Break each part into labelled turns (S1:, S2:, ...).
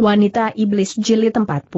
S1: Wanita Iblis Jilid 42.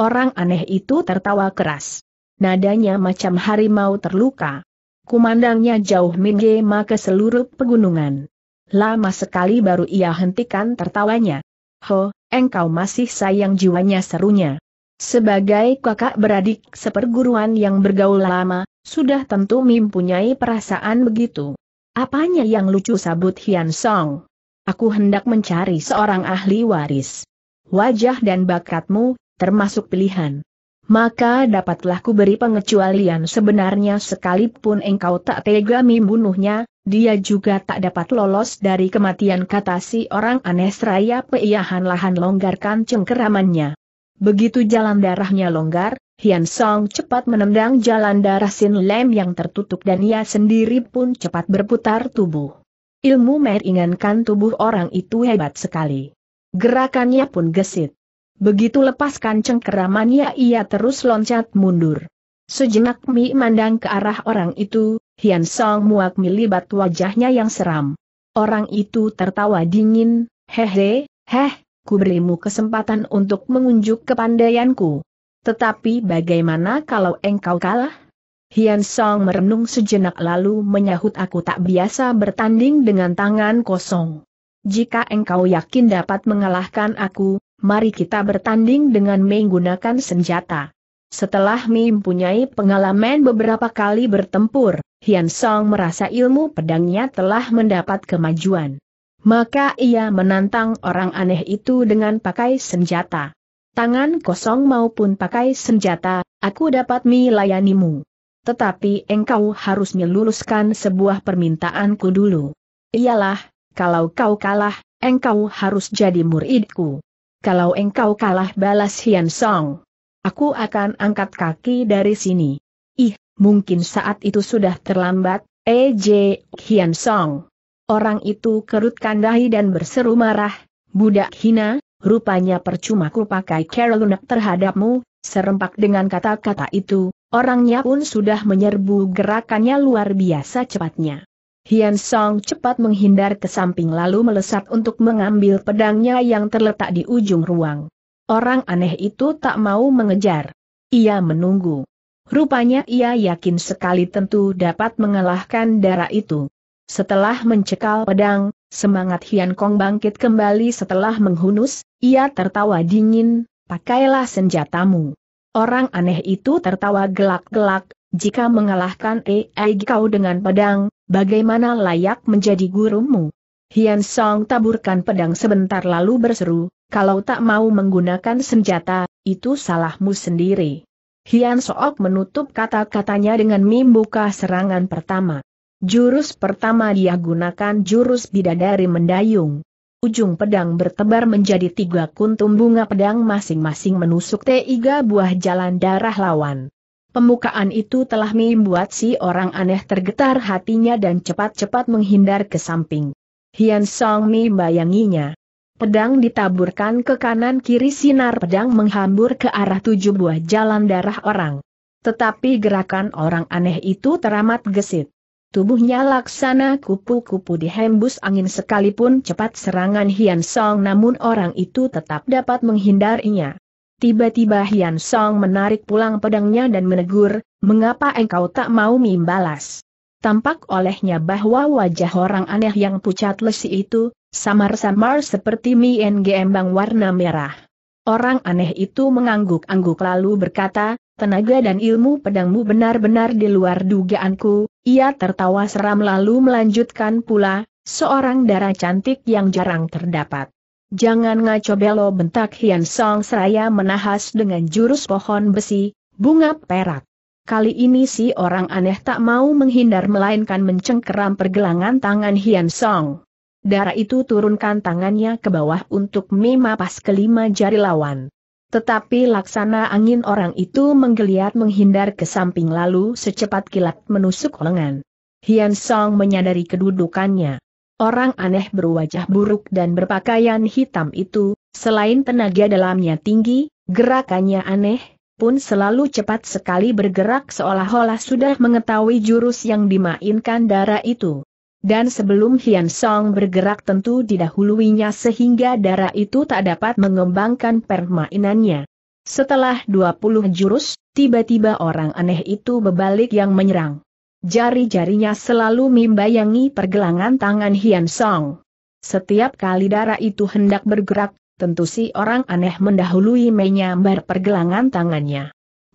S1: Orang aneh itu tertawa keras. Nadanya macam harimau terluka. Kumandangnya jauh minggema ke seluruh pegunungan. Lama sekali baru ia hentikan tertawanya. Ho, engkau masih sayang jiwanya serunya. Sebagai kakak beradik seperguruan yang bergaul lama, sudah tentu mempunyai perasaan begitu. Apanya yang lucu sabut Hian Song? Aku hendak mencari seorang ahli waris. Wajah dan bakatmu, termasuk pilihan. Maka dapatlah ku beri pengecualian sebenarnya sekalipun engkau tak tega membunuhnya, dia juga tak dapat lolos dari kematian kata si orang aneh seraya peiahan lahan longgarkan cengkeramannya. Begitu jalan darahnya longgar, Hian Song cepat menendang jalan darah Sin Lem yang tertutup dan ia sendiri pun cepat berputar tubuh. Ilmu meringankan tubuh orang itu hebat sekali. Gerakannya pun gesit. Begitu lepaskan cengkeramannya ia terus loncat mundur. Sejenak Mi mandang ke arah orang itu, Hian Song muak milibat wajahnya yang seram. Orang itu tertawa dingin, hehe, heh, ku berimu kesempatan untuk mengunjuk kepandaianku. Tetapi bagaimana kalau engkau kalah? Hian Song merenung sejenak lalu menyahut aku tak biasa bertanding dengan tangan kosong. Jika engkau yakin dapat mengalahkan aku, mari kita bertanding dengan menggunakan senjata. Setelah mempunyai pengalaman beberapa kali bertempur, Hian Song merasa ilmu pedangnya telah mendapat kemajuan. Maka ia menantang orang aneh itu dengan pakai senjata. Tangan kosong maupun pakai senjata, aku dapat melayanimu. Tetapi engkau harus meluluskan sebuah permintaanku dulu. Iyalah, kalau kau kalah, engkau harus jadi muridku. Kalau engkau kalah balas Hian Song. Aku akan angkat kaki dari sini. Ih, mungkin saat itu sudah terlambat, EJ eh, Hian Song. Orang itu kerutkan dahi dan berseru marah, budak hina, rupanya percuma ku pakai Carolina terhadapmu, Serempak dengan kata-kata itu, orangnya pun sudah menyerbu gerakannya luar biasa cepatnya. Hian Song cepat menghindar ke samping lalu melesat untuk mengambil pedangnya yang terletak di ujung ruang. Orang aneh itu tak mau mengejar. Ia menunggu. Rupanya ia yakin sekali tentu dapat mengalahkan darah itu. Setelah mencekal pedang, semangat Hian Kong bangkit kembali setelah menghunus, ia tertawa dingin, pakailah senjatamu. Orang aneh itu tertawa gelak-gelak, jika mengalahkan AI kau dengan pedang, bagaimana layak menjadi gurumu? Hian Song taburkan pedang sebentar lalu berseru, kalau tak mau menggunakan senjata, itu salahmu sendiri. Hian Sook menutup kata-katanya dengan membuka serangan pertama. Jurus pertama dia gunakan jurus bidadari mendayung. Ujung pedang bertebar menjadi tiga kuntum bunga pedang masing-masing menusuk tiga buah jalan darah lawan. Pemukaan itu telah membuat si orang aneh tergetar hatinya dan cepat-cepat menghindar ke samping. Hian Song Mi bayanginya. Pedang ditaburkan ke kanan kiri sinar pedang menghambur ke arah tujuh buah jalan darah orang. Tetapi gerakan orang aneh itu teramat gesit. Tubuhnya laksana kupu-kupu dihembus angin sekalipun cepat serangan Hian Song namun orang itu tetap dapat menghindarinya. Tiba-tiba Hian Song menarik pulang pedangnya dan menegur, mengapa engkau tak mau membalas? Tampak olehnya bahwa wajah orang aneh yang pucat lesi itu, samar-samar seperti mie geembang warna merah. Orang aneh itu mengangguk-angguk lalu berkata, tenaga dan ilmu pedangmu benar-benar di luar dugaanku, ia tertawa seram lalu melanjutkan pula, seorang darah cantik yang jarang terdapat. Jangan ngaco belo bentak Hian Song seraya menahas dengan jurus pohon besi, bunga perak. Kali ini si orang aneh tak mau menghindar melainkan mencengkeram pergelangan tangan Hian Song. Darah itu turunkan tangannya ke bawah untuk memapas kelima jari lawan. Tetapi laksana angin orang itu menggeliat menghindar ke samping lalu secepat kilat menusuk lengan. Hian Song menyadari kedudukannya. Orang aneh berwajah buruk dan berpakaian hitam itu, selain tenaga dalamnya tinggi, gerakannya aneh, pun selalu cepat sekali bergerak seolah-olah sudah mengetahui jurus yang dimainkan darah itu. Dan sebelum Hian Song bergerak tentu didahuluinya sehingga darah itu tak dapat mengembangkan permainannya. Setelah 20 jurus, tiba-tiba orang aneh itu berbalik yang menyerang. Jari-jarinya selalu membayangi pergelangan tangan Hian Song. Setiap kali darah itu hendak bergerak, tentu si orang aneh mendahului menyambar pergelangan tangannya.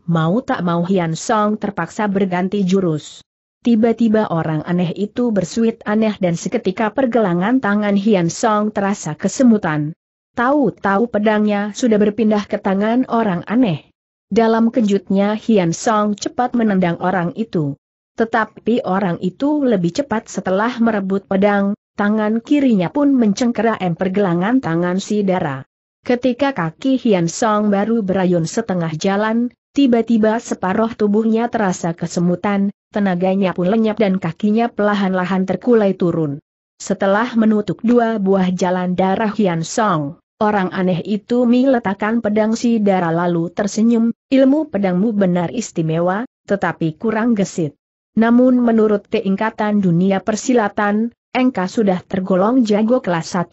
S1: Mau tak mau Hian Song terpaksa berganti jurus. Tiba-tiba orang aneh itu bersuit aneh dan seketika pergelangan tangan Hian Song terasa kesemutan. Tahu-tahu pedangnya sudah berpindah ke tangan orang aneh. Dalam kejutnya Hian Song cepat menendang orang itu. Tetapi orang itu lebih cepat setelah merebut pedang, tangan kirinya pun mencengkera em pergelangan tangan si darah. Ketika kaki Hian Song baru berayun setengah jalan, Tiba-tiba separuh tubuhnya terasa kesemutan, tenaganya pun lenyap dan kakinya pelahan-lahan terkulai turun. Setelah menutup dua buah jalan darah Hian Song, orang aneh itu meletakkan pedang si darah lalu tersenyum, ilmu pedangmu benar istimewa, tetapi kurang gesit. Namun menurut tingkatan dunia persilatan, Engka sudah tergolong jago kelas 1.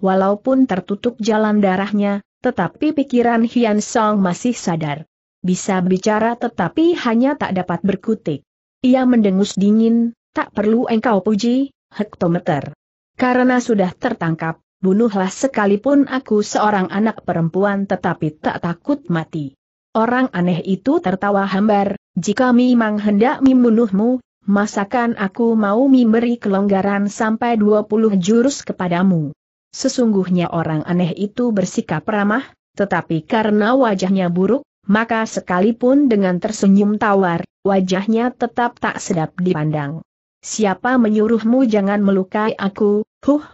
S1: Walaupun tertutup jalan darahnya, tetapi pikiran Hian Song masih sadar bisa bicara tetapi hanya tak dapat berkutik. Ia mendengus dingin, tak perlu engkau puji, hektometer. Karena sudah tertangkap, bunuhlah sekalipun aku seorang anak perempuan tetapi tak takut mati. Orang aneh itu tertawa hambar, jika memang hendak membunuhmu, masakan aku mau memberi kelonggaran sampai 20 jurus kepadamu. Sesungguhnya orang aneh itu bersikap ramah, tetapi karena wajahnya buruk, maka sekalipun dengan tersenyum tawar, wajahnya tetap tak sedap dipandang. Siapa menyuruhmu jangan melukai aku, huh?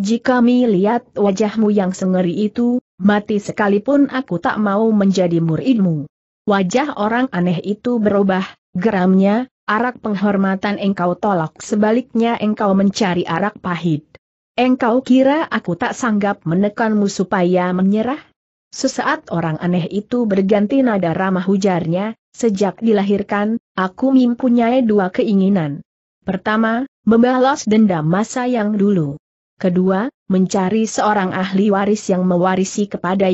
S1: Jika mi lihat wajahmu yang sengeri itu, mati sekalipun aku tak mau menjadi muridmu. Wajah orang aneh itu berubah, geramnya, arak penghormatan engkau tolak sebaliknya engkau mencari arak pahit. Engkau kira aku tak sanggap menekanmu supaya menyerah? Sesaat orang aneh itu berganti nada ramah hujarnya. sejak dilahirkan, aku mempunyai dua keinginan. Pertama, membalas dendam masa yang dulu. Kedua, mencari seorang ahli waris yang mewarisi kepada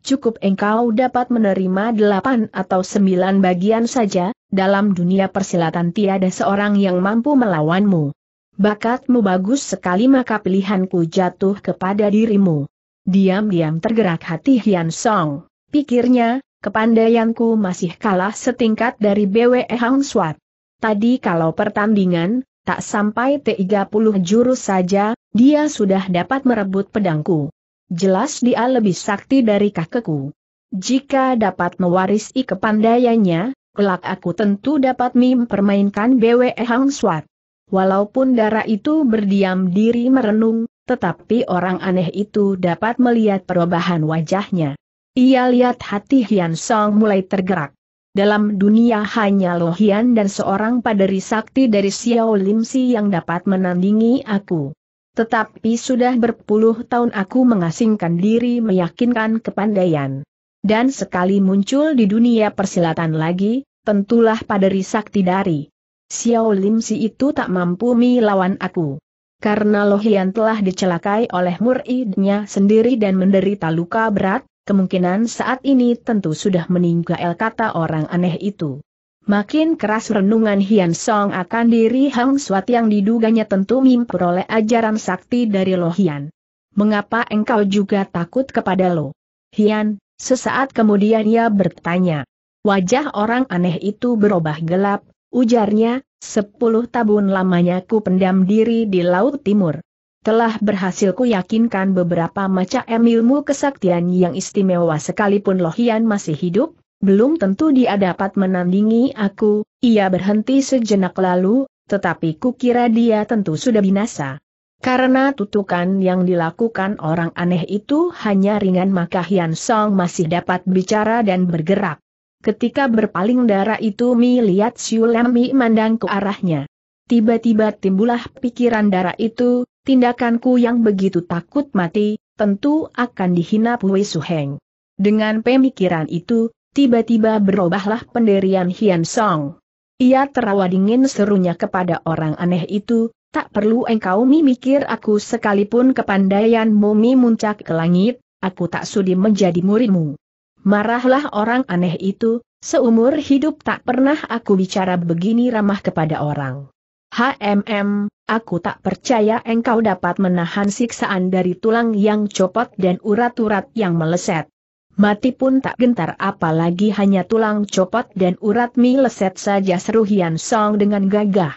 S1: Cukup engkau dapat menerima delapan atau sembilan bagian saja, dalam dunia persilatan tiada seorang yang mampu melawanmu. Bakatmu bagus sekali maka pilihanku jatuh kepada dirimu. Diam-diam tergerak hati Hian Song. Pikirnya, kepandaianku masih kalah setingkat dari BWE Hang Swat. Tadi kalau pertandingan, tak sampai 30 jurus saja, dia sudah dapat merebut pedangku. Jelas dia lebih sakti dari kakekku. Jika dapat mewarisi kepandaiannya, kelak aku tentu dapat mempermainkan BWE Hang Swat. Walaupun darah itu berdiam diri merenung, tetapi orang aneh itu dapat melihat perubahan wajahnya. Ia lihat hati Hian Song mulai tergerak. Dalam dunia hanya Lo Hian dan seorang paderi sakti dari Xiao Lim Si yang dapat menandingi aku. Tetapi sudah berpuluh tahun aku mengasingkan diri meyakinkan kepandaian. Dan sekali muncul di dunia persilatan lagi, tentulah paderi sakti dari Xiao Lim Si itu tak mampu melawan aku. Karena Lohian telah dicelakai oleh muridnya sendiri dan menderita luka berat, kemungkinan saat ini tentu sudah meninggal kata orang aneh itu. Makin keras renungan Hian Song akan diri Hang Suat yang diduganya tentu memperoleh ajaran sakti dari Lohian. Mengapa engkau juga takut kepada Lo? Hian, sesaat kemudian ia bertanya. Wajah orang aneh itu berubah gelap, Ujarnya, sepuluh tahun lamanya ku pendam diri di Laut Timur. Telah berhasil ku yakinkan beberapa macam ilmu kesaktian yang istimewa sekalipun Lohian masih hidup, belum tentu dia dapat menandingi aku, ia berhenti sejenak lalu, tetapi ku kira dia tentu sudah binasa. Karena tutukan yang dilakukan orang aneh itu hanya ringan maka Hian Song masih dapat bicara dan bergerak. Ketika berpaling darah itu Mi lihat Siu Mi mandang ke arahnya. Tiba-tiba timbullah pikiran darah itu, tindakanku yang begitu takut mati, tentu akan dihina Pui Suheng. Dengan pemikiran itu, tiba-tiba berubahlah pendirian Hian Song. Ia terawa dingin serunya kepada orang aneh itu, tak perlu engkau mikir aku sekalipun kepandaianmu mumi muncak ke langit, aku tak sudi menjadi muridmu. Marahlah orang aneh itu, seumur hidup tak pernah aku bicara begini ramah kepada orang. HMM, aku tak percaya engkau dapat menahan siksaan dari tulang yang copot dan urat-urat yang meleset. Mati pun tak gentar apalagi hanya tulang copot dan urat mi leset saja seru Hian Song dengan gagah.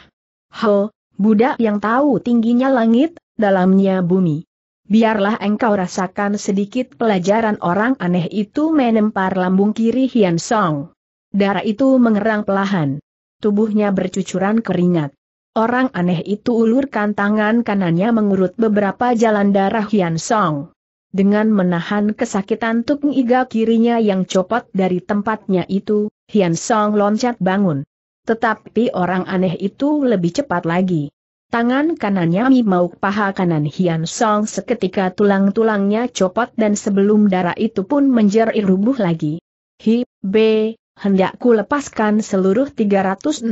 S1: Ho, budak yang tahu tingginya langit, dalamnya bumi. Biarlah engkau rasakan sedikit pelajaran orang aneh itu menempar lambung kiri Hian Song. Darah itu mengerang pelahan. Tubuhnya bercucuran keringat. Orang aneh itu ulurkan tangan kanannya mengurut beberapa jalan darah Hian Song. Dengan menahan kesakitan tukung iga kirinya yang copot dari tempatnya itu, Hian Song loncat bangun. Tetapi orang aneh itu lebih cepat lagi. Tangan kanannya mau paha kanan Hian Song seketika tulang-tulangnya copot dan sebelum darah itu pun menjeri rubuh lagi. Hi, B, hendakku lepaskan seluruh 365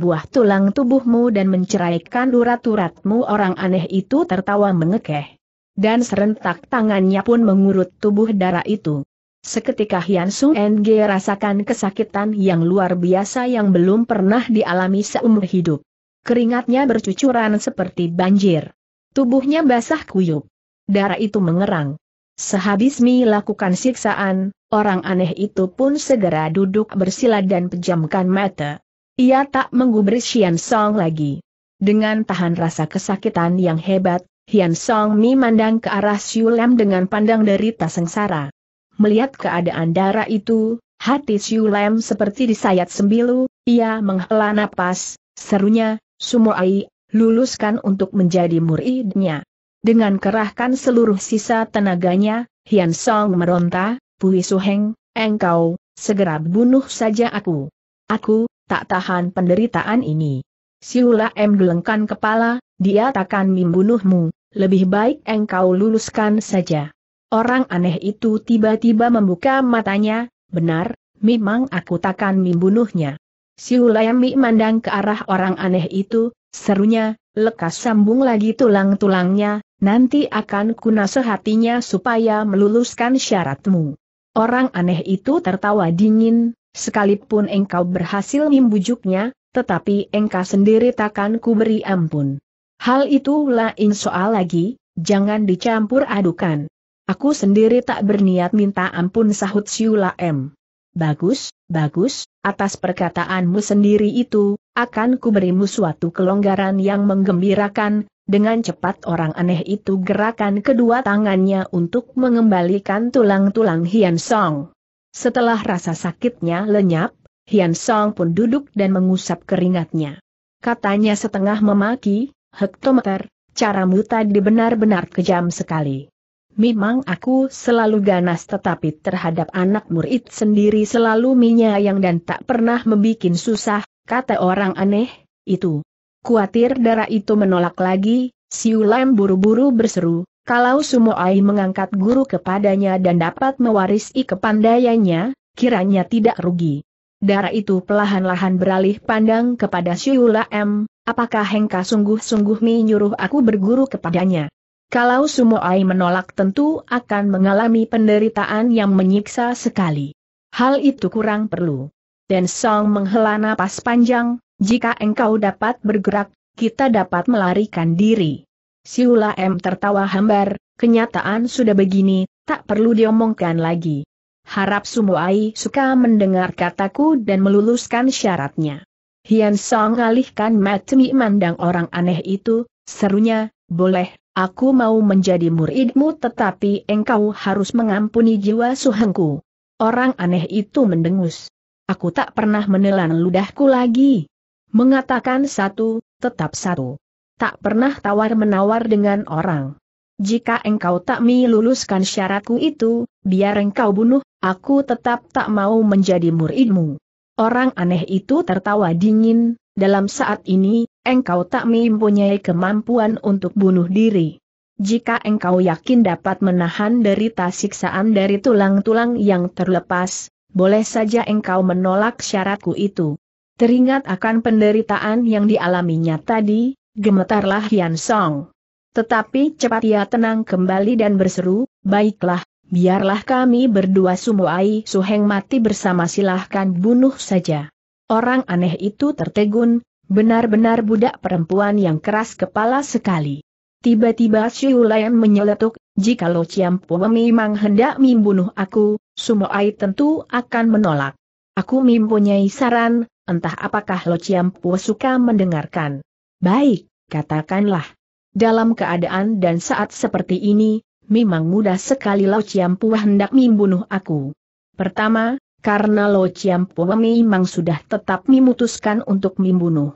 S1: buah tulang tubuhmu dan menceraikan urat-uratmu orang aneh itu tertawa mengekeh. Dan serentak tangannya pun mengurut tubuh darah itu. Seketika Hian Sung NG rasakan kesakitan yang luar biasa yang belum pernah dialami seumur hidup. Keringatnya bercucuran seperti banjir. Tubuhnya basah kuyup. Darah itu mengerang. Sehabis Mi lakukan siksaan, orang aneh itu pun segera duduk bersila dan pejamkan mata. Ia tak menggubris Xian Song lagi. Dengan tahan rasa kesakitan yang hebat, Hian Song Mi mandang ke arah Lam dengan pandang derita sengsara. Melihat keadaan darah itu, hati Lam seperti disayat sembilu, ia menghela napas, serunya, Sumoai, luluskan untuk menjadi muridnya. Dengan kerahkan seluruh sisa tenaganya, Hian Song meronta, Pui Heng, engkau, segera bunuh saja aku. Aku, tak tahan penderitaan ini. Siula M gelengkan kepala, dia takkan membunuhmu, lebih baik engkau luluskan saja. Orang aneh itu tiba-tiba membuka matanya, benar, memang aku takkan membunuhnya. Hulayami mandang ke arah orang aneh itu, serunya, lekas sambung lagi tulang-tulangnya, nanti akan kuna sehatinya supaya meluluskan syaratmu. Orang aneh itu tertawa dingin, sekalipun engkau berhasil membujuknya, tetapi engkau sendiri takkan ku beri ampun. Hal itu lain soal lagi, jangan dicampur adukan. Aku sendiri tak berniat minta ampun sahut Siula M. Bagus, bagus, atas perkataanmu sendiri itu, akan kuberimu suatu kelonggaran yang menggembirakan, dengan cepat orang aneh itu gerakan kedua tangannya untuk mengembalikan tulang-tulang Hian Song. Setelah rasa sakitnya lenyap, Hian Song pun duduk dan mengusap keringatnya. Katanya setengah memaki, hektometer, caramu tadi benar-benar kejam sekali. Memang aku selalu ganas tetapi terhadap anak murid sendiri selalu menyayang dan tak pernah membuat susah, kata orang aneh, itu. Kuatir darah itu menolak lagi, ulam buru-buru berseru, kalau semua Sumoai mengangkat guru kepadanya dan dapat mewarisi kepandaiannya, kiranya tidak rugi. Darah itu pelahan-lahan beralih pandang kepada Siula M, apakah Hengka sungguh-sungguh menyuruh aku berguru kepadanya? Kalau Sumoai menolak tentu akan mengalami penderitaan yang menyiksa sekali. Hal itu kurang perlu. Dan Song menghela napas panjang, jika engkau dapat bergerak, kita dapat melarikan diri. Siula M tertawa hambar, kenyataan sudah begini, tak perlu diomongkan lagi. Harap Sumoai suka mendengar kataku dan meluluskan syaratnya. Hian Song alihkan mata mandang orang aneh itu, serunya, boleh, Aku mau menjadi muridmu tetapi engkau harus mengampuni jiwa suhengku. Orang aneh itu mendengus. Aku tak pernah menelan ludahku lagi. Mengatakan satu, tetap satu. Tak pernah tawar-menawar dengan orang. Jika engkau tak meluluskan syaratku itu, biar engkau bunuh, aku tetap tak mau menjadi muridmu. Orang aneh itu tertawa dingin, dalam saat ini, engkau tak mempunyai kemampuan untuk bunuh diri. Jika engkau yakin dapat menahan derita siksaan dari tulang-tulang yang terlepas, boleh saja engkau menolak syaratku itu. Teringat akan penderitaan yang dialaminya tadi, gemetarlah Hian Song. Tetapi cepat ia tenang kembali dan berseru, baiklah, biarlah kami berdua Sumuai Suheng mati bersama silahkan bunuh saja. Orang aneh itu tertegun, benar-benar budak perempuan yang keras kepala sekali. Tiba-tiba Siulayan menyeletuk, jika lo Po memang hendak membunuh aku, Sumoai tentu akan menolak. Aku mempunyai saran, entah apakah Lo Po suka mendengarkan. Baik, katakanlah. Dalam keadaan dan saat seperti ini, memang mudah sekali Lo Po hendak membunuh aku. Pertama, karena Lo Chiam Pua memang sudah tetap memutuskan untuk membunuh.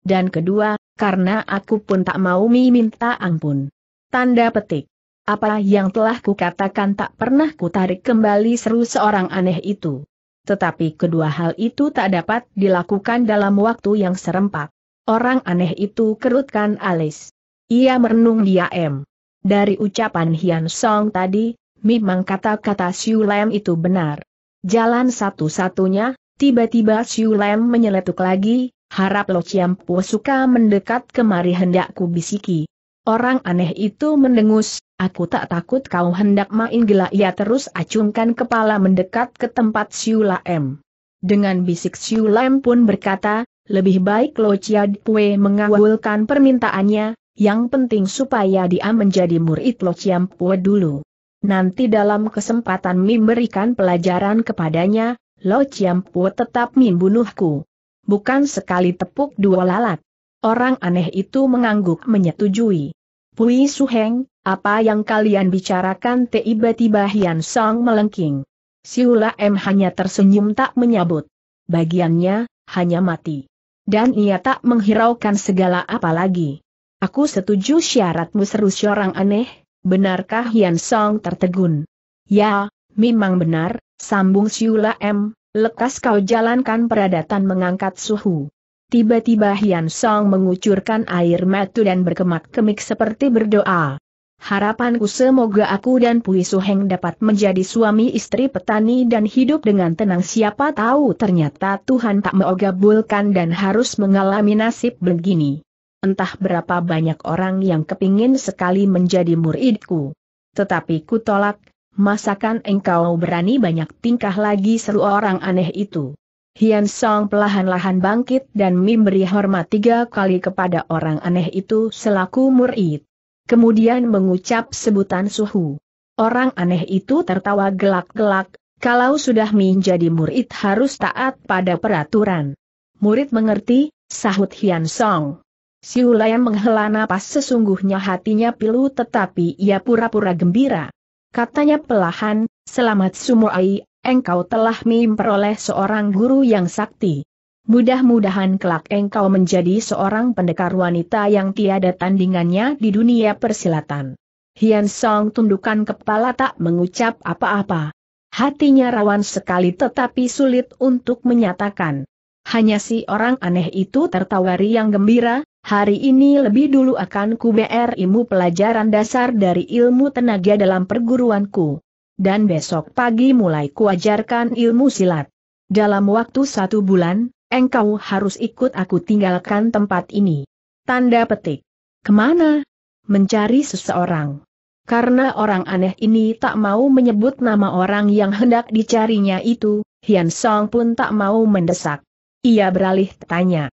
S1: Dan kedua, karena aku pun tak mau meminta ampun. Tanda petik. Apa yang telah kukatakan tak pernah kutarik kembali seru seorang aneh itu. Tetapi kedua hal itu tak dapat dilakukan dalam waktu yang serempak. Orang aneh itu kerutkan alis. Ia merenung Dia em. Dari ucapan Hian Song tadi, memang kata-kata Siu Lam itu benar. Jalan satu-satunya, tiba-tiba Siu Lem menyeletuk lagi, harap Lo Chiam Po suka mendekat kemari hendakku bisiki. Orang aneh itu mendengus, aku tak takut kau hendak main gila ia terus acungkan kepala mendekat ke tempat Siu Lem. Dengan bisik Siu Lem pun berkata, lebih baik Lo Chiam Pue mengawulkan permintaannya, yang penting supaya dia menjadi murid Lo Chiam Pue dulu. Nanti dalam kesempatan berikan pelajaran kepadanya, Lo Chiampu tetap bunuhku. Bukan sekali tepuk dua lalat. Orang aneh itu mengangguk menyetujui. Pui Suheng, apa yang kalian bicarakan tiba-tiba Hian Song melengking. Siula M hanya tersenyum tak menyambut. Bagiannya, hanya mati. Dan ia tak menghiraukan segala apa lagi. Aku setuju syaratmu seru seorang aneh, Benarkah Yan Song tertegun? Ya, memang benar, sambung Siula M, lekas kau jalankan peradatan mengangkat suhu. Tiba-tiba Hian Song mengucurkan air mata dan berkemak kemik seperti berdoa. Harapanku semoga aku dan Pui Suheng dapat menjadi suami istri petani dan hidup dengan tenang siapa tahu ternyata Tuhan tak mengabulkan dan harus mengalami nasib begini entah berapa banyak orang yang kepingin sekali menjadi muridku. Tetapi ku tolak, masakan engkau berani banyak tingkah lagi seru orang aneh itu. Hian Song pelahan-lahan bangkit dan memberi hormat tiga kali kepada orang aneh itu selaku murid. Kemudian mengucap sebutan suhu. Orang aneh itu tertawa gelak-gelak, kalau sudah menjadi murid harus taat pada peraturan. Murid mengerti, sahut Hian Song yang menghela napas sesungguhnya hatinya pilu tetapi ia pura-pura gembira. Katanya pelahan, selamat sumuai, engkau telah memperoleh seorang guru yang sakti. Mudah-mudahan kelak engkau menjadi seorang pendekar wanita yang tiada tandingannya di dunia persilatan. Hian Song tundukkan kepala tak mengucap apa-apa. Hatinya rawan sekali tetapi sulit untuk menyatakan. Hanya si orang aneh itu tertawari yang gembira, Hari ini lebih dulu akan ku berimu pelajaran dasar dari ilmu tenaga dalam perguruanku. Dan besok pagi mulai kuajarkan ilmu silat. Dalam waktu satu bulan, engkau harus ikut aku tinggalkan tempat ini. Tanda petik. Kemana? Mencari seseorang. Karena orang aneh ini tak mau menyebut nama orang yang hendak dicarinya itu, Hian Song pun tak mau mendesak. Ia beralih tanya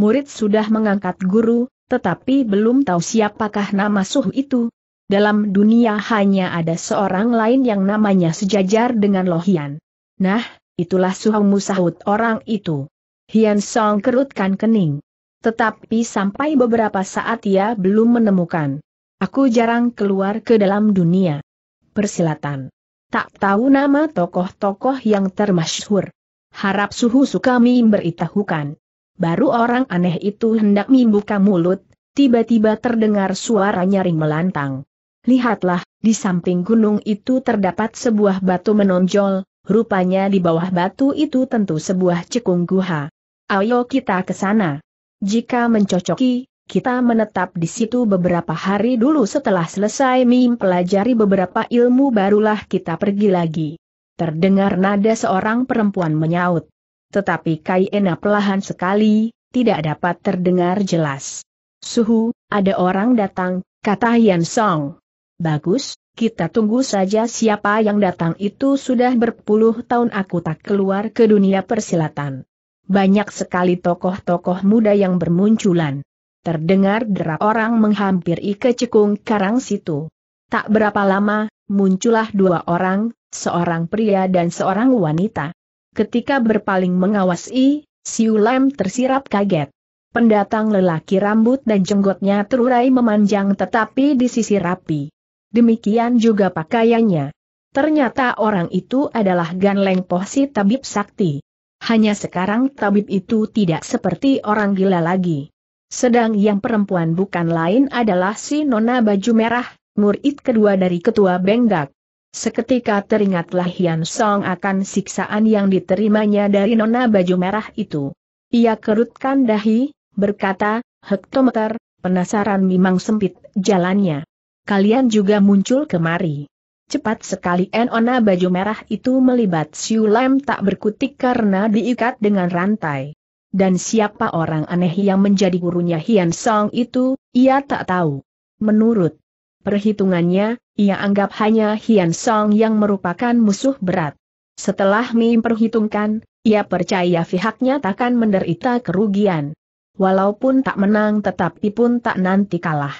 S1: murid sudah mengangkat guru, tetapi belum tahu siapakah nama suhu itu. Dalam dunia hanya ada seorang lain yang namanya sejajar dengan Lohian. Nah, itulah suhu sahut orang itu. Hian Song kerutkan kening. Tetapi sampai beberapa saat ia belum menemukan. Aku jarang keluar ke dalam dunia persilatan. Tak tahu nama tokoh-tokoh yang termasyhur. Harap suhu Sukami beritahukan. Baru orang aneh itu hendak membuka mulut, tiba-tiba terdengar suara nyaring melantang. Lihatlah, di samping gunung itu terdapat sebuah batu menonjol, rupanya di bawah batu itu tentu sebuah cekung guha. Ayo kita ke sana. Jika mencocoki, kita menetap di situ beberapa hari dulu setelah selesai pelajari beberapa ilmu barulah kita pergi lagi. Terdengar nada seorang perempuan menyaut tetapi kai Kaiena pelahan sekali, tidak dapat terdengar jelas. Suhu, ada orang datang, kata Yan Song. Bagus, kita tunggu saja siapa yang datang itu sudah berpuluh tahun aku tak keluar ke dunia persilatan. Banyak sekali tokoh-tokoh muda yang bermunculan. Terdengar derap orang menghampiri ke cekung karang situ. Tak berapa lama, muncullah dua orang, seorang pria dan seorang wanita. Ketika berpaling mengawasi, Siulem tersirap kaget. Pendatang lelaki rambut dan jenggotnya terurai memanjang tetapi di sisi rapi. Demikian juga pakaiannya. Ternyata orang itu adalah Gan Leng Poh si tabib sakti. Hanya sekarang tabib itu tidak seperti orang gila lagi. Sedang yang perempuan bukan lain adalah si Nona Baju Merah, murid kedua dari Ketua Benggak. Seketika teringatlah Hian Song akan siksaan yang diterimanya dari nona baju merah itu. Ia kerutkan dahi, berkata, hektometer, penasaran memang sempit jalannya. Kalian juga muncul kemari. Cepat sekali nona baju merah itu melibat Siu Lam tak berkutik karena diikat dengan rantai. Dan siapa orang aneh yang menjadi gurunya Hian Song itu, ia tak tahu. Menurut Perhitungannya, ia anggap hanya Hian Song yang merupakan musuh berat. Setelah Mim perhitungkan, ia percaya pihaknya takkan menderita kerugian. Walaupun tak menang tetapi pun tak nanti kalah.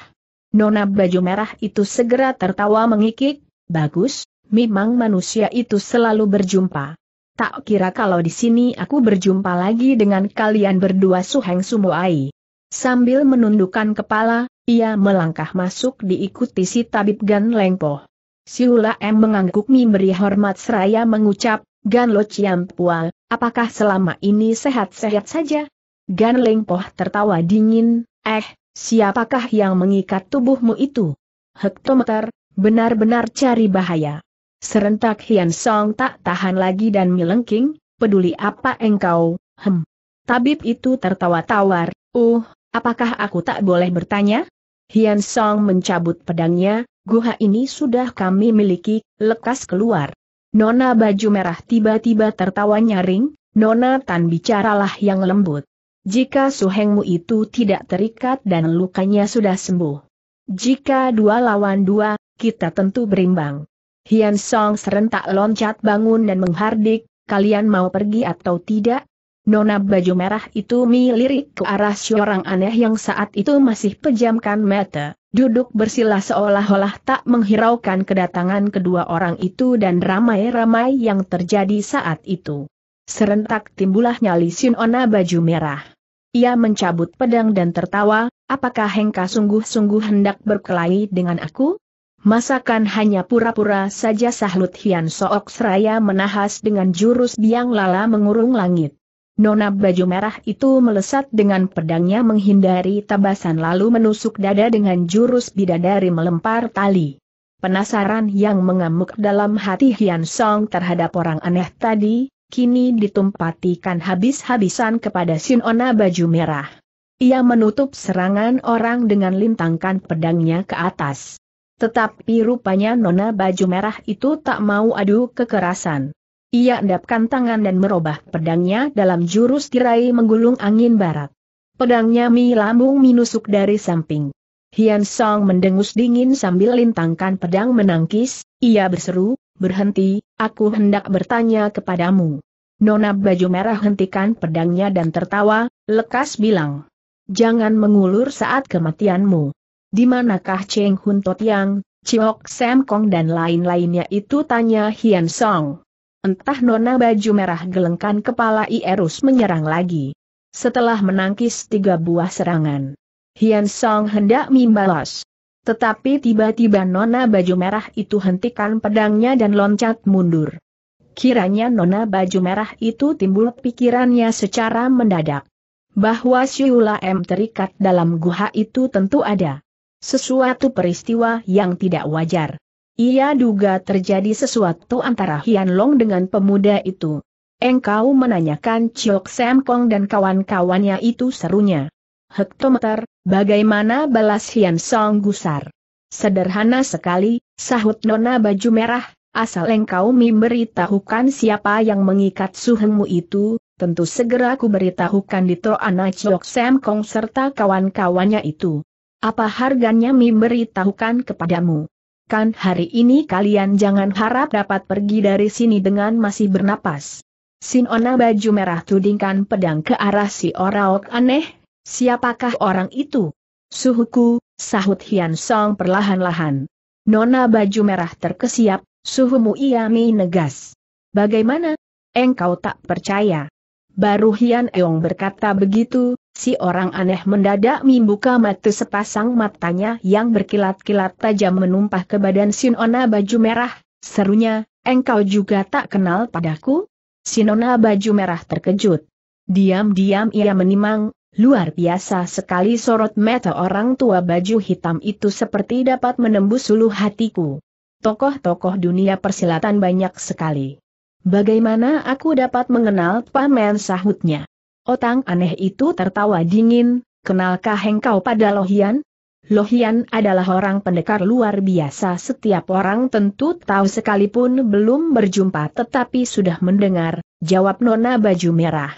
S1: Nona baju merah itu segera tertawa mengikik, bagus, memang manusia itu selalu berjumpa. Tak kira kalau di sini aku berjumpa lagi dengan kalian berdua Suheng Sumuai. Sambil menundukkan kepala, ia melangkah masuk diikuti si tabib Gan Lengpo. Siula M mengangguk memberi hormat seraya mengucap, Gan Lo Chiam Pual, apakah selama ini sehat-sehat saja? Gan Lengpo tertawa dingin, eh, siapakah yang mengikat tubuhmu itu? Hektometer, benar-benar cari bahaya. Serentak Hian Song tak tahan lagi dan melengking, peduli apa engkau, hem. Tabib itu tertawa tawar, uh, apakah aku tak boleh bertanya? Hian Song mencabut pedangnya, guha ini sudah kami miliki, lekas keluar. Nona baju merah tiba-tiba tertawa nyaring, Nona Tan bicaralah yang lembut. Jika suhengmu itu tidak terikat dan lukanya sudah sembuh. Jika dua lawan dua, kita tentu berimbang. Hian Song serentak loncat bangun dan menghardik, kalian mau pergi atau tidak, Nona baju merah itu melirik ke arah seorang aneh yang saat itu masih pejamkan mata, duduk bersila seolah-olah tak menghiraukan kedatangan kedua orang itu dan ramai-ramai yang terjadi saat itu. Serentak timbulah nyali Ona baju merah. Ia mencabut pedang dan tertawa, apakah Hengka sungguh-sungguh hendak berkelahi dengan aku? Masakan hanya pura-pura saja sahlut Hian Sook Seraya menahas dengan jurus biang lala mengurung langit. Nona baju merah itu melesat dengan pedangnya menghindari tabasan lalu menusuk dada dengan jurus bidadari melempar tali. Penasaran yang mengamuk dalam hati Hian Song terhadap orang aneh tadi, kini ditumpatikan habis-habisan kepada Sinona baju merah. Ia menutup serangan orang dengan lintangkan pedangnya ke atas. Tetapi rupanya Nona baju merah itu tak mau adu kekerasan. Ia endapkan tangan dan merubah pedangnya dalam jurus tirai menggulung angin barat. Pedangnya mi lambung minusuk dari samping. Hian Song mendengus dingin sambil lintangkan pedang menangkis, ia berseru, berhenti, aku hendak bertanya kepadamu. Nona baju merah hentikan pedangnya dan tertawa, lekas bilang. Jangan mengulur saat kematianmu. Di manakah Cheng Hun Tot Yang, Chiok Sam Kong dan lain-lainnya itu tanya Hian Song. Entah nona baju merah gelengkan kepala Ierus menyerang lagi. Setelah menangkis tiga buah serangan, Hian Song hendak membalas. Tetapi tiba-tiba nona baju merah itu hentikan pedangnya dan loncat mundur. Kiranya nona baju merah itu timbul pikirannya secara mendadak. Bahwa Syuula M terikat dalam guha itu tentu ada sesuatu peristiwa yang tidak wajar. Ia duga terjadi sesuatu antara Hian Long dengan pemuda itu. Engkau menanyakan Chok Sam Kong dan kawan-kawannya itu serunya. Hektometer, bagaimana balas Hian Song gusar? Sederhana sekali, sahut nona baju merah, asal engkau memberitahukan siapa yang mengikat suhengmu itu, tentu segera ku beritahukan di Toana Chok Sam Kong serta kawan-kawannya itu. Apa harganya memberitahukan kepadamu? Kan hari ini kalian jangan harap dapat pergi dari sini dengan masih bernapas. Sinona baju merah tudingkan pedang ke arah si oraok aneh, siapakah orang itu? Suhuku, sahut Hian Song perlahan-lahan. Nona baju merah terkesiap, suhumu iami negas. Bagaimana? Engkau tak percaya. Baru Hian Eong berkata begitu, Si orang aneh mendadak membuka mata sepasang matanya yang berkilat-kilat tajam menumpah ke badan Sinona baju merah, serunya, engkau juga tak kenal padaku? Sinona baju merah terkejut. Diam-diam ia menimang, luar biasa sekali sorot mata orang tua baju hitam itu seperti dapat menembus suluh hatiku. Tokoh-tokoh dunia persilatan banyak sekali. Bagaimana aku dapat mengenal paman sahutnya? Otang aneh itu tertawa dingin, kenalkah engkau pada Lohian? Lohian adalah orang pendekar luar biasa setiap orang tentu tahu sekalipun belum berjumpa tetapi sudah mendengar, jawab Nona Baju Merah.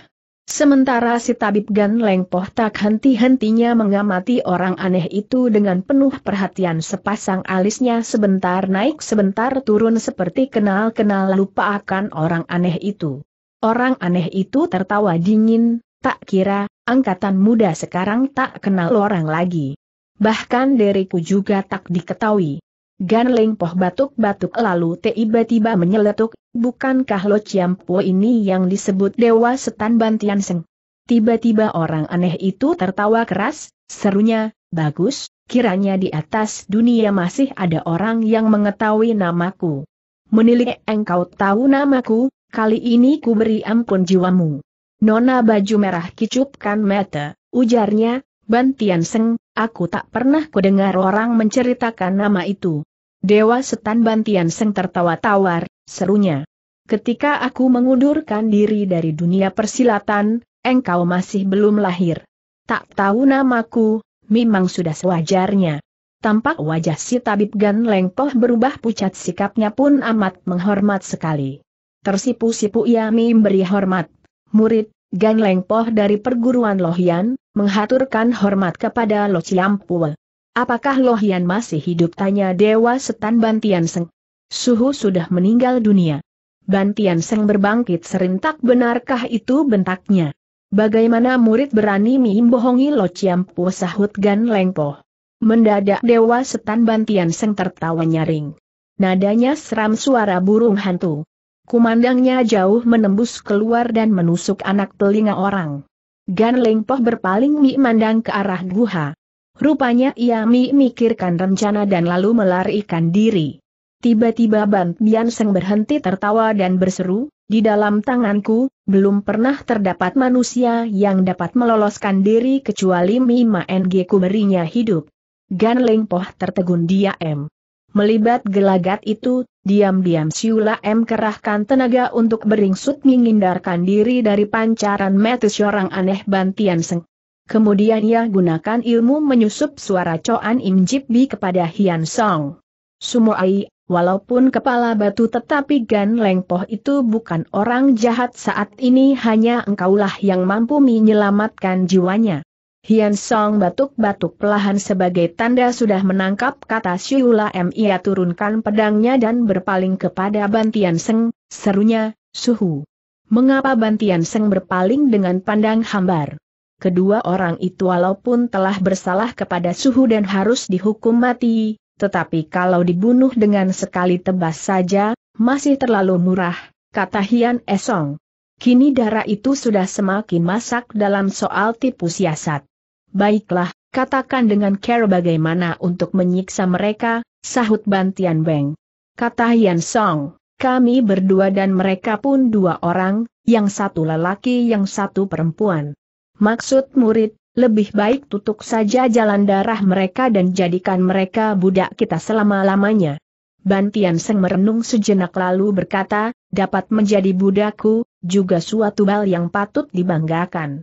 S1: Sementara si tabib Gan Lengpoh tak henti-hentinya mengamati orang aneh itu dengan penuh perhatian sepasang alisnya sebentar naik sebentar turun seperti kenal-kenal lupa akan orang aneh itu. Orang aneh itu tertawa dingin, tak kira, angkatan muda sekarang tak kenal orang lagi. Bahkan diriku juga tak diketahui. Gan Leng Poh batuk-batuk lalu tiba-tiba menyeletuk, bukankah Lo Ciampo ini yang disebut Dewa Setan Bantian Seng? Tiba-tiba orang aneh itu tertawa keras, serunya, bagus, kiranya di atas dunia masih ada orang yang mengetahui namaku. Menilik engkau tahu namaku, kali ini ku beri ampun jiwamu. Nona baju merah kicupkan mata, ujarnya, Ban Seng, aku tak pernah kudengar orang menceritakan nama itu. Dewa Setan Ban Seng tertawa tawar, serunya. Ketika aku mengundurkan diri dari dunia persilatan, engkau masih belum lahir. Tak tahu namaku, memang sudah sewajarnya. Tampak wajah si tabib Gan Lengpoh berubah pucat sikapnya pun amat menghormat sekali. Tersipu-sipu ia memberi hormat. Murid, Gan Lengpoh dari perguruan Lohian, menghaturkan hormat kepada Lo Pue. Apakah Lohian masih hidup? Tanya Dewa Setan Bantian Seng. Suhu sudah meninggal dunia. Bantian Seng berbangkit serintak benarkah itu bentaknya? Bagaimana murid berani membohongi Lo Pue sahut Gan Lengpoh? Mendadak Dewa Setan Bantian Seng tertawa nyaring. Nadanya seram suara burung hantu. Kumandangnya jauh menembus keluar dan menusuk anak telinga orang. Gan Lengpoh berpaling mi mandang ke arah Guha. Rupanya ia mi mikirkan rencana dan lalu melarikan diri. Tiba-tiba Ban Bian Seng berhenti tertawa dan berseru, di dalam tanganku, belum pernah terdapat manusia yang dapat meloloskan diri kecuali Mi Ma N.G. berinya hidup. Gan Lengpoh tertegun dia m. Melibat gelagat itu, diam-diam Siula M kerahkan tenaga untuk beringsut menghindarkan diri dari pancaran metis seorang aneh Bantian Seng. Kemudian ia gunakan ilmu menyusup suara Coan Im Jip kepada Hian Song. Sumoai, walaupun kepala batu tetapi Gan Leng Poh itu bukan orang jahat saat ini hanya engkaulah yang mampu menyelamatkan jiwanya. Hian Song batuk-batuk pelahan sebagai tanda sudah menangkap kata Siula M. Ia turunkan pedangnya dan berpaling kepada Bantian Seng, serunya, suhu. Mengapa Bantian Seng berpaling dengan pandang hambar? Kedua orang itu walaupun telah bersalah kepada suhu dan harus dihukum mati, tetapi kalau dibunuh dengan sekali tebas saja, masih terlalu murah, kata Hian Esong. Kini darah itu sudah semakin masak dalam soal tipu siasat. Baiklah, katakan dengan care bagaimana untuk menyiksa mereka, sahut Bantian Beng. Kata Hian Song, kami berdua dan mereka pun dua orang, yang satu lelaki yang satu perempuan. Maksud murid, lebih baik tutup saja jalan darah mereka dan jadikan mereka budak kita selama-lamanya. Bantian Seng merenung sejenak lalu berkata, dapat menjadi budakku, juga suatu hal yang patut dibanggakan.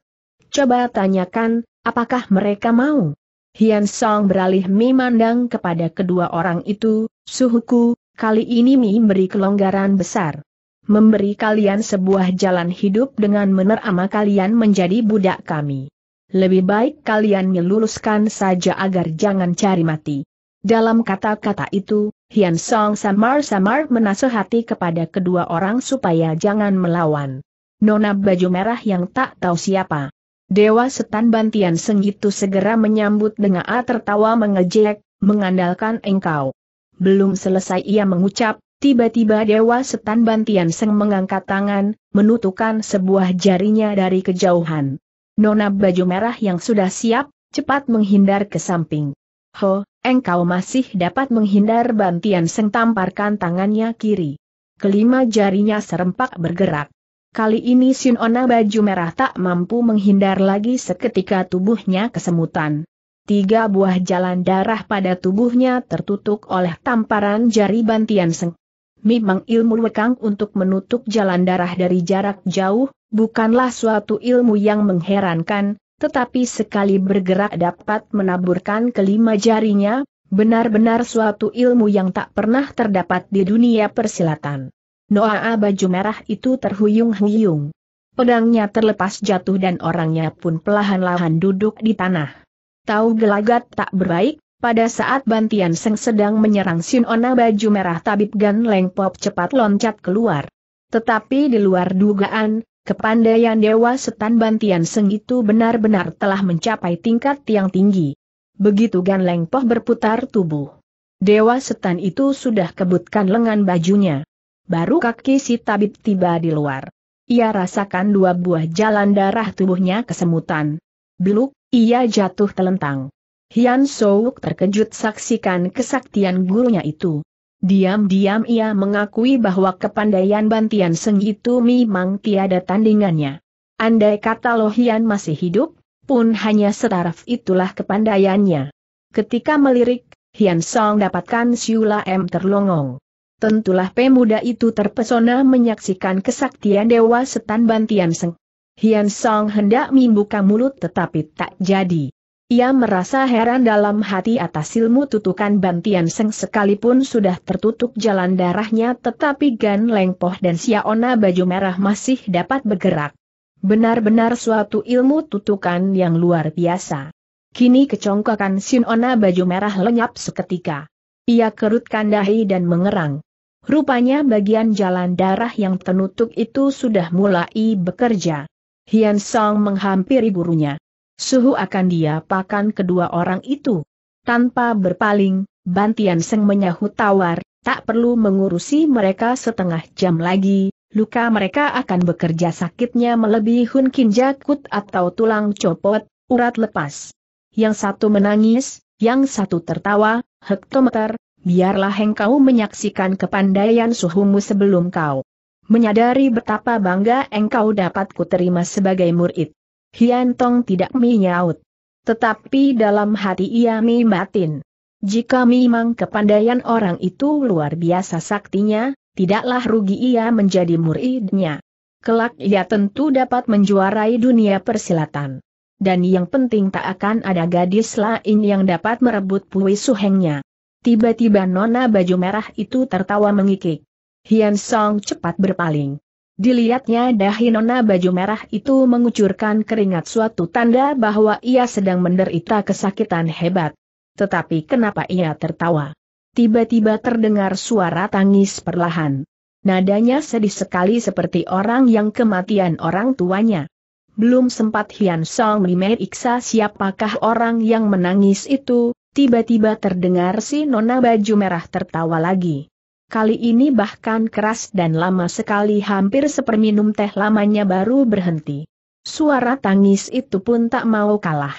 S1: Coba tanyakan, Apakah mereka mau? Hian Song beralih memandang kepada kedua orang itu, suhuku, kali ini Mi beri kelonggaran besar. Memberi kalian sebuah jalan hidup dengan menerama kalian menjadi budak kami. Lebih baik kalian meluluskan saja agar jangan cari mati. Dalam kata-kata itu, Hian Song samar-samar menasehati kepada kedua orang supaya jangan melawan. Nona baju merah yang tak tahu siapa. Dewa Setan Bantian itu segera menyambut dengan A tertawa mengejek, mengandalkan engkau. Belum selesai ia mengucap, tiba-tiba Dewa Setan Bantian Seng mengangkat tangan, menutupkan sebuah jarinya dari kejauhan. Nona baju merah yang sudah siap, cepat menghindar ke samping. Ho, engkau masih dapat menghindar Bantian Seng tamparkan tangannya kiri. Kelima jarinya serempak bergerak. Kali ini Sinona baju merah tak mampu menghindar lagi seketika tubuhnya kesemutan. Tiga buah jalan darah pada tubuhnya tertutup oleh tamparan jari bantian seng. Memang ilmu wekang untuk menutup jalan darah dari jarak jauh, bukanlah suatu ilmu yang mengherankan, tetapi sekali bergerak dapat menaburkan kelima jarinya, benar-benar suatu ilmu yang tak pernah terdapat di dunia persilatan. Noaa baju merah itu terhuyung-huyung. Pedangnya terlepas jatuh dan orangnya pun pelahan-lahan duduk di tanah. Tahu gelagat tak berbaik, pada saat Bantian Seng sedang menyerang Sinona baju merah tabib Gan Leng Pop cepat loncat keluar. Tetapi di luar dugaan, kepandaian Dewa Setan Bantian Seng itu benar-benar telah mencapai tingkat yang tinggi. Begitu Gan Leng Pop berputar tubuh. Dewa Setan itu sudah kebutkan lengan bajunya baru kaki si tabib tiba di luar. Ia rasakan dua buah jalan darah tubuhnya kesemutan. Beluk, ia jatuh telentang. Hian Souk terkejut saksikan kesaktian gurunya itu. Diam-diam ia mengakui bahwa kepandaian bantian seng itu memang tiada tandingannya. Andai kata Hian masih hidup, pun hanya setaraf itulah kepandaiannya. Ketika melirik, Hian Song dapatkan Siula M terlongong. Tentulah pemuda itu terpesona menyaksikan kesaktian Dewa Setan Bantian Seng. Hian Song hendak membuka mulut tetapi tak jadi. Ia merasa heran dalam hati atas ilmu tutukan Bantian Seng sekalipun sudah tertutup jalan darahnya tetapi Gan Lengpoh dan xiaona baju merah masih dapat bergerak. Benar-benar suatu ilmu tutukan yang luar biasa. Kini kecongkakan Sinona baju merah lenyap seketika. Ia kerutkan dahi dan mengerang. Rupanya bagian jalan darah yang tertutup itu sudah mulai bekerja. Hian Song menghampiri gurunya. Suhu akan dia pakan kedua orang itu. Tanpa berpaling, Bantian Seng menyahut tawar, tak perlu mengurusi mereka setengah jam lagi, luka mereka akan bekerja sakitnya melebihi Hun Kin Jakut atau tulang copot, urat lepas. Yang satu menangis, yang satu tertawa, hektometer, biarlah engkau menyaksikan kepandaian suhumu sebelum kau menyadari betapa bangga engkau dapat kuterima sebagai murid. Hiantong tidak menyaut. Tetapi dalam hati ia mematin Jika memang kepandaian orang itu luar biasa saktinya, tidaklah rugi ia menjadi muridnya. Kelak ia tentu dapat menjuarai dunia persilatan. Dan yang penting tak akan ada gadis lain yang dapat merebut Pui Suhengnya. Tiba-tiba nona baju merah itu tertawa mengikik. Hian Song cepat berpaling. Dilihatnya dahi nona baju merah itu mengucurkan keringat suatu tanda bahwa ia sedang menderita kesakitan hebat. Tetapi kenapa ia tertawa? Tiba-tiba terdengar suara tangis perlahan. Nadanya sedih sekali seperti orang yang kematian orang tuanya. Belum sempat Hian Song memeriksa siapakah orang yang menangis itu, tiba-tiba terdengar si nona baju merah tertawa lagi. Kali ini bahkan keras dan lama sekali hampir seperminum teh lamanya baru berhenti. Suara tangis itu pun tak mau kalah.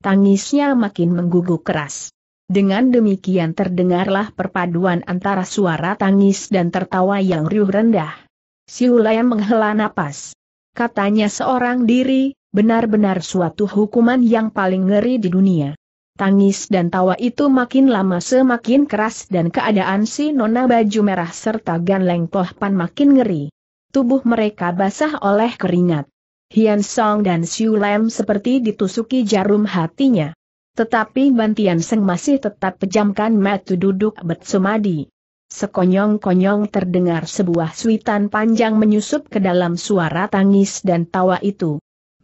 S1: Tangisnya makin menggugur keras. Dengan demikian terdengarlah perpaduan antara suara tangis dan tertawa yang riuh rendah. Ulayan menghela napas. Katanya seorang diri, benar-benar suatu hukuman yang paling ngeri di dunia. Tangis dan tawa itu makin lama semakin keras dan keadaan si nona baju merah serta Gan Leng Pan makin ngeri. Tubuh mereka basah oleh keringat. Hian Song dan Xiu Lam seperti ditusuki jarum hatinya. Tetapi Bantian Seng masih tetap pejamkan mata duduk bersemadi. Sekonyong-konyong terdengar sebuah suitan panjang menyusup ke dalam suara tangis dan tawa itu.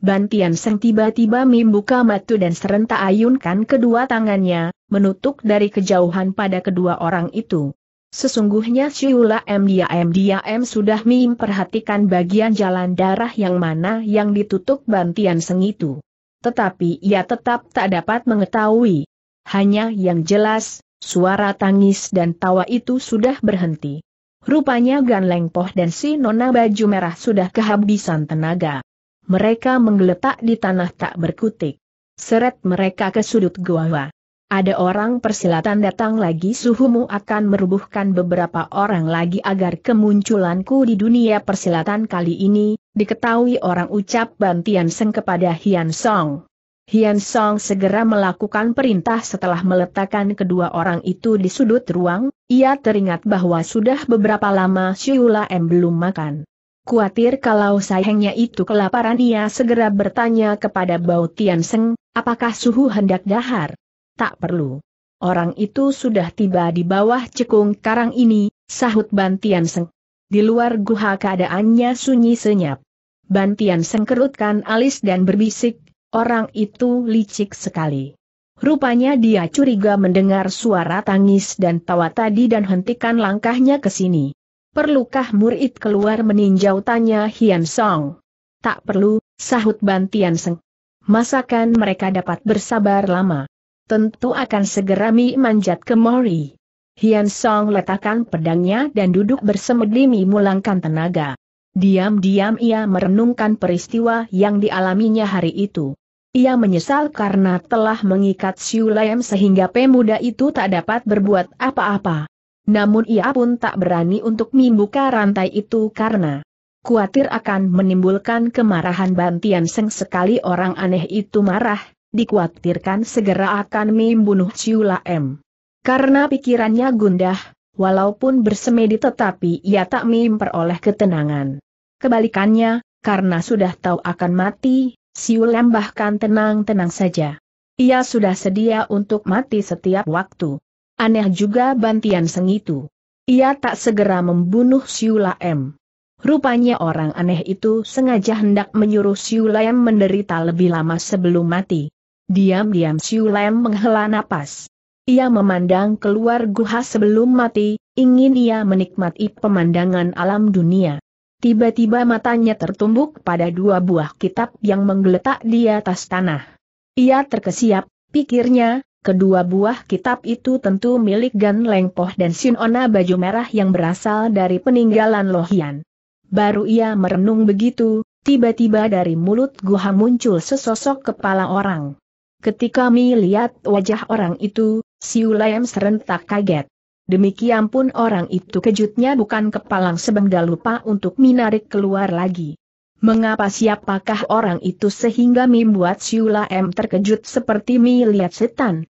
S1: Bantian Seng tiba-tiba membuka mata dan serentak ayunkan kedua tangannya, menutup dari kejauhan pada kedua orang itu. Sesungguhnya Siula M dia m dia m sudah memperhatikan bagian jalan darah yang mana yang ditutup bantian seng itu. Tetapi ia tetap tak dapat mengetahui. Hanya yang jelas, suara tangis dan tawa itu sudah berhenti. Rupanya Gan Lengpoh dan si Nona Baju Merah sudah kehabisan tenaga mereka menggeletak di tanah tak berkutik. Seret mereka ke sudut gua. Ada orang persilatan datang lagi suhumu akan merubuhkan beberapa orang lagi agar kemunculanku di dunia persilatan kali ini, diketahui orang ucap Bantian Seng kepada Hian Song. Hian Song segera melakukan perintah setelah meletakkan kedua orang itu di sudut ruang, ia teringat bahwa sudah beberapa lama Siula M belum makan. Kuatir kalau sayangnya itu kelaparan ia segera bertanya kepada Bao Tian Seng, apakah suhu hendak dahar? Tak perlu. Orang itu sudah tiba di bawah cekung karang ini, sahut Bantian Seng. Di luar guha keadaannya sunyi senyap. Bantian Seng kerutkan alis dan berbisik, orang itu licik sekali. Rupanya dia curiga mendengar suara tangis dan tawa tadi dan hentikan langkahnya ke sini. Perlukah murid keluar meninjau tanya Hian Song? Tak perlu, sahut Ban Tian Seng. Masakan mereka dapat bersabar lama. Tentu akan segera Mi manjat ke Mori. Hian Song letakkan pedangnya dan duduk bersemedi Mi mulangkan tenaga. Diam-diam ia merenungkan peristiwa yang dialaminya hari itu. Ia menyesal karena telah mengikat Siu Lam sehingga pemuda itu tak dapat berbuat apa-apa. Namun ia pun tak berani untuk membuka rantai itu karena khawatir akan menimbulkan kemarahan Bantian Seng sekali orang aneh itu marah, dikhawatirkan segera akan membunuh Ciula M. Karena pikirannya gundah, walaupun bersemedi tetapi ia tak memperoleh ketenangan. Kebalikannya, karena sudah tahu akan mati, Siulem bahkan tenang-tenang saja. Ia sudah sedia untuk mati setiap waktu. Aneh juga bantian seng itu. Ia tak segera membunuh Siula M. Rupanya orang aneh itu sengaja hendak menyuruh Siula M menderita lebih lama sebelum mati. Diam-diam Siula M menghela napas. Ia memandang keluar guha sebelum mati, ingin ia menikmati pemandangan alam dunia. Tiba-tiba matanya tertumbuk pada dua buah kitab yang menggeletak di atas tanah. Ia terkesiap, pikirnya, Kedua buah kitab itu tentu milik Gan Leng Lengpoh dan Ona baju merah yang berasal dari peninggalan Lohian. Baru ia merenung begitu, tiba-tiba dari mulut Guha muncul sesosok kepala orang. Ketika Mi lihat wajah orang itu, Siu M serentak kaget. Demikian pun orang itu kejutnya bukan kepalang sebenggal lupa untuk menarik keluar lagi. Mengapa siapakah orang itu sehingga membuat Siula M terkejut seperti melihat setan?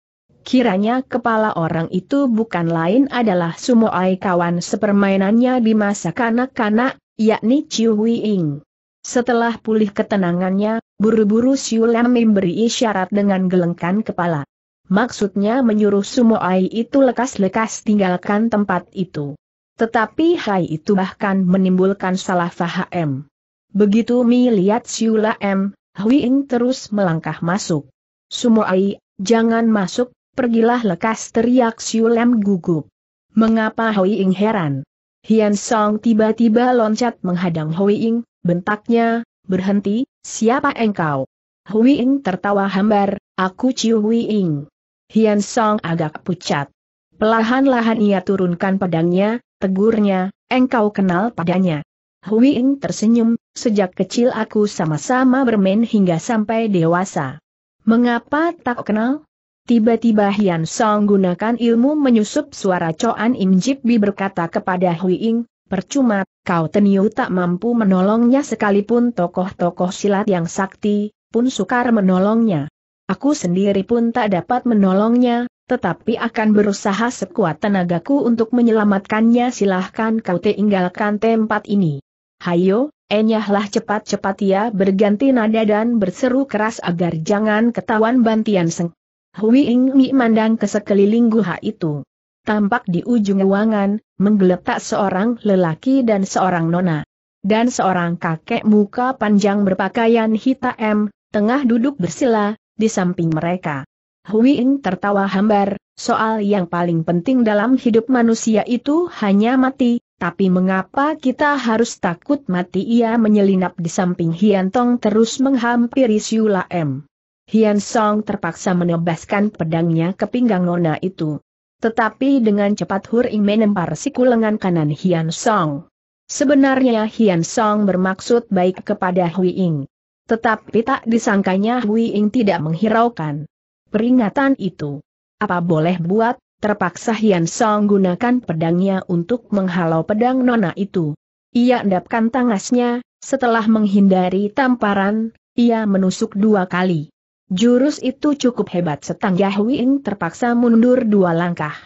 S1: Kiranya kepala orang itu bukan lain adalah Sumoai kawan sepermainannya di masa kanak-kanak, yakni Chiu Ing. Setelah pulih ketenangannya, buru-buru Siu Lam memberi isyarat dengan gelengkan kepala. Maksudnya menyuruh Sumoai itu lekas-lekas tinggalkan tempat itu. Tetapi Hai itu bahkan menimbulkan salah faham. Begitu Mi lihat Siu Lam, Hui Ing terus melangkah masuk. Sumoai, jangan masuk, Pergilah lekas teriak Siulem gugup. Mengapa Hui Ing heran? Hian Song tiba-tiba loncat menghadang Hui Ing, bentaknya, berhenti, siapa engkau? Hui Ing tertawa hambar, aku Ciu Hui Ing. Hian Song agak pucat. Pelahan-lahan ia turunkan pedangnya, tegurnya, engkau kenal padanya. Hui Ing tersenyum, sejak kecil aku sama-sama bermain hingga sampai dewasa. Mengapa tak kenal? Tiba-tiba Hian Song gunakan ilmu menyusup suara Coan Im Jip Bi berkata kepada Hui Ing, percuma, kau Teniu tak mampu menolongnya sekalipun tokoh-tokoh silat yang sakti, pun sukar menolongnya. Aku sendiri pun tak dapat menolongnya, tetapi akan berusaha sekuat tenagaku untuk menyelamatkannya silahkan kau tinggalkan tempat ini. Hayo, enyahlah cepat-cepat ia ya, berganti nada dan berseru keras agar jangan ketahuan bantian seng. Hui Ing Mi mandang ke sekeliling guha itu. Tampak di ujung ruangan, menggeletak seorang lelaki dan seorang nona. Dan seorang kakek muka panjang berpakaian hitam, tengah duduk bersila, di samping mereka. Hui Ing tertawa hambar, soal yang paling penting dalam hidup manusia itu hanya mati, tapi mengapa kita harus takut mati ia menyelinap di samping Hian Tong terus menghampiri Siula M. Hian Song terpaksa menebaskan pedangnya ke pinggang nona itu. Tetapi dengan cepat Hur Ing menempar siku lengan kanan Hian Song. Sebenarnya Hian Song bermaksud baik kepada Hui Ing. Tetapi tak disangkanya Hui Ing tidak menghiraukan peringatan itu. Apa boleh buat, terpaksa Hian Song gunakan pedangnya untuk menghalau pedang nona itu. Ia endapkan tangasnya, setelah menghindari tamparan, ia menusuk dua kali. Jurus itu cukup hebat setangga Huing terpaksa mundur dua langkah.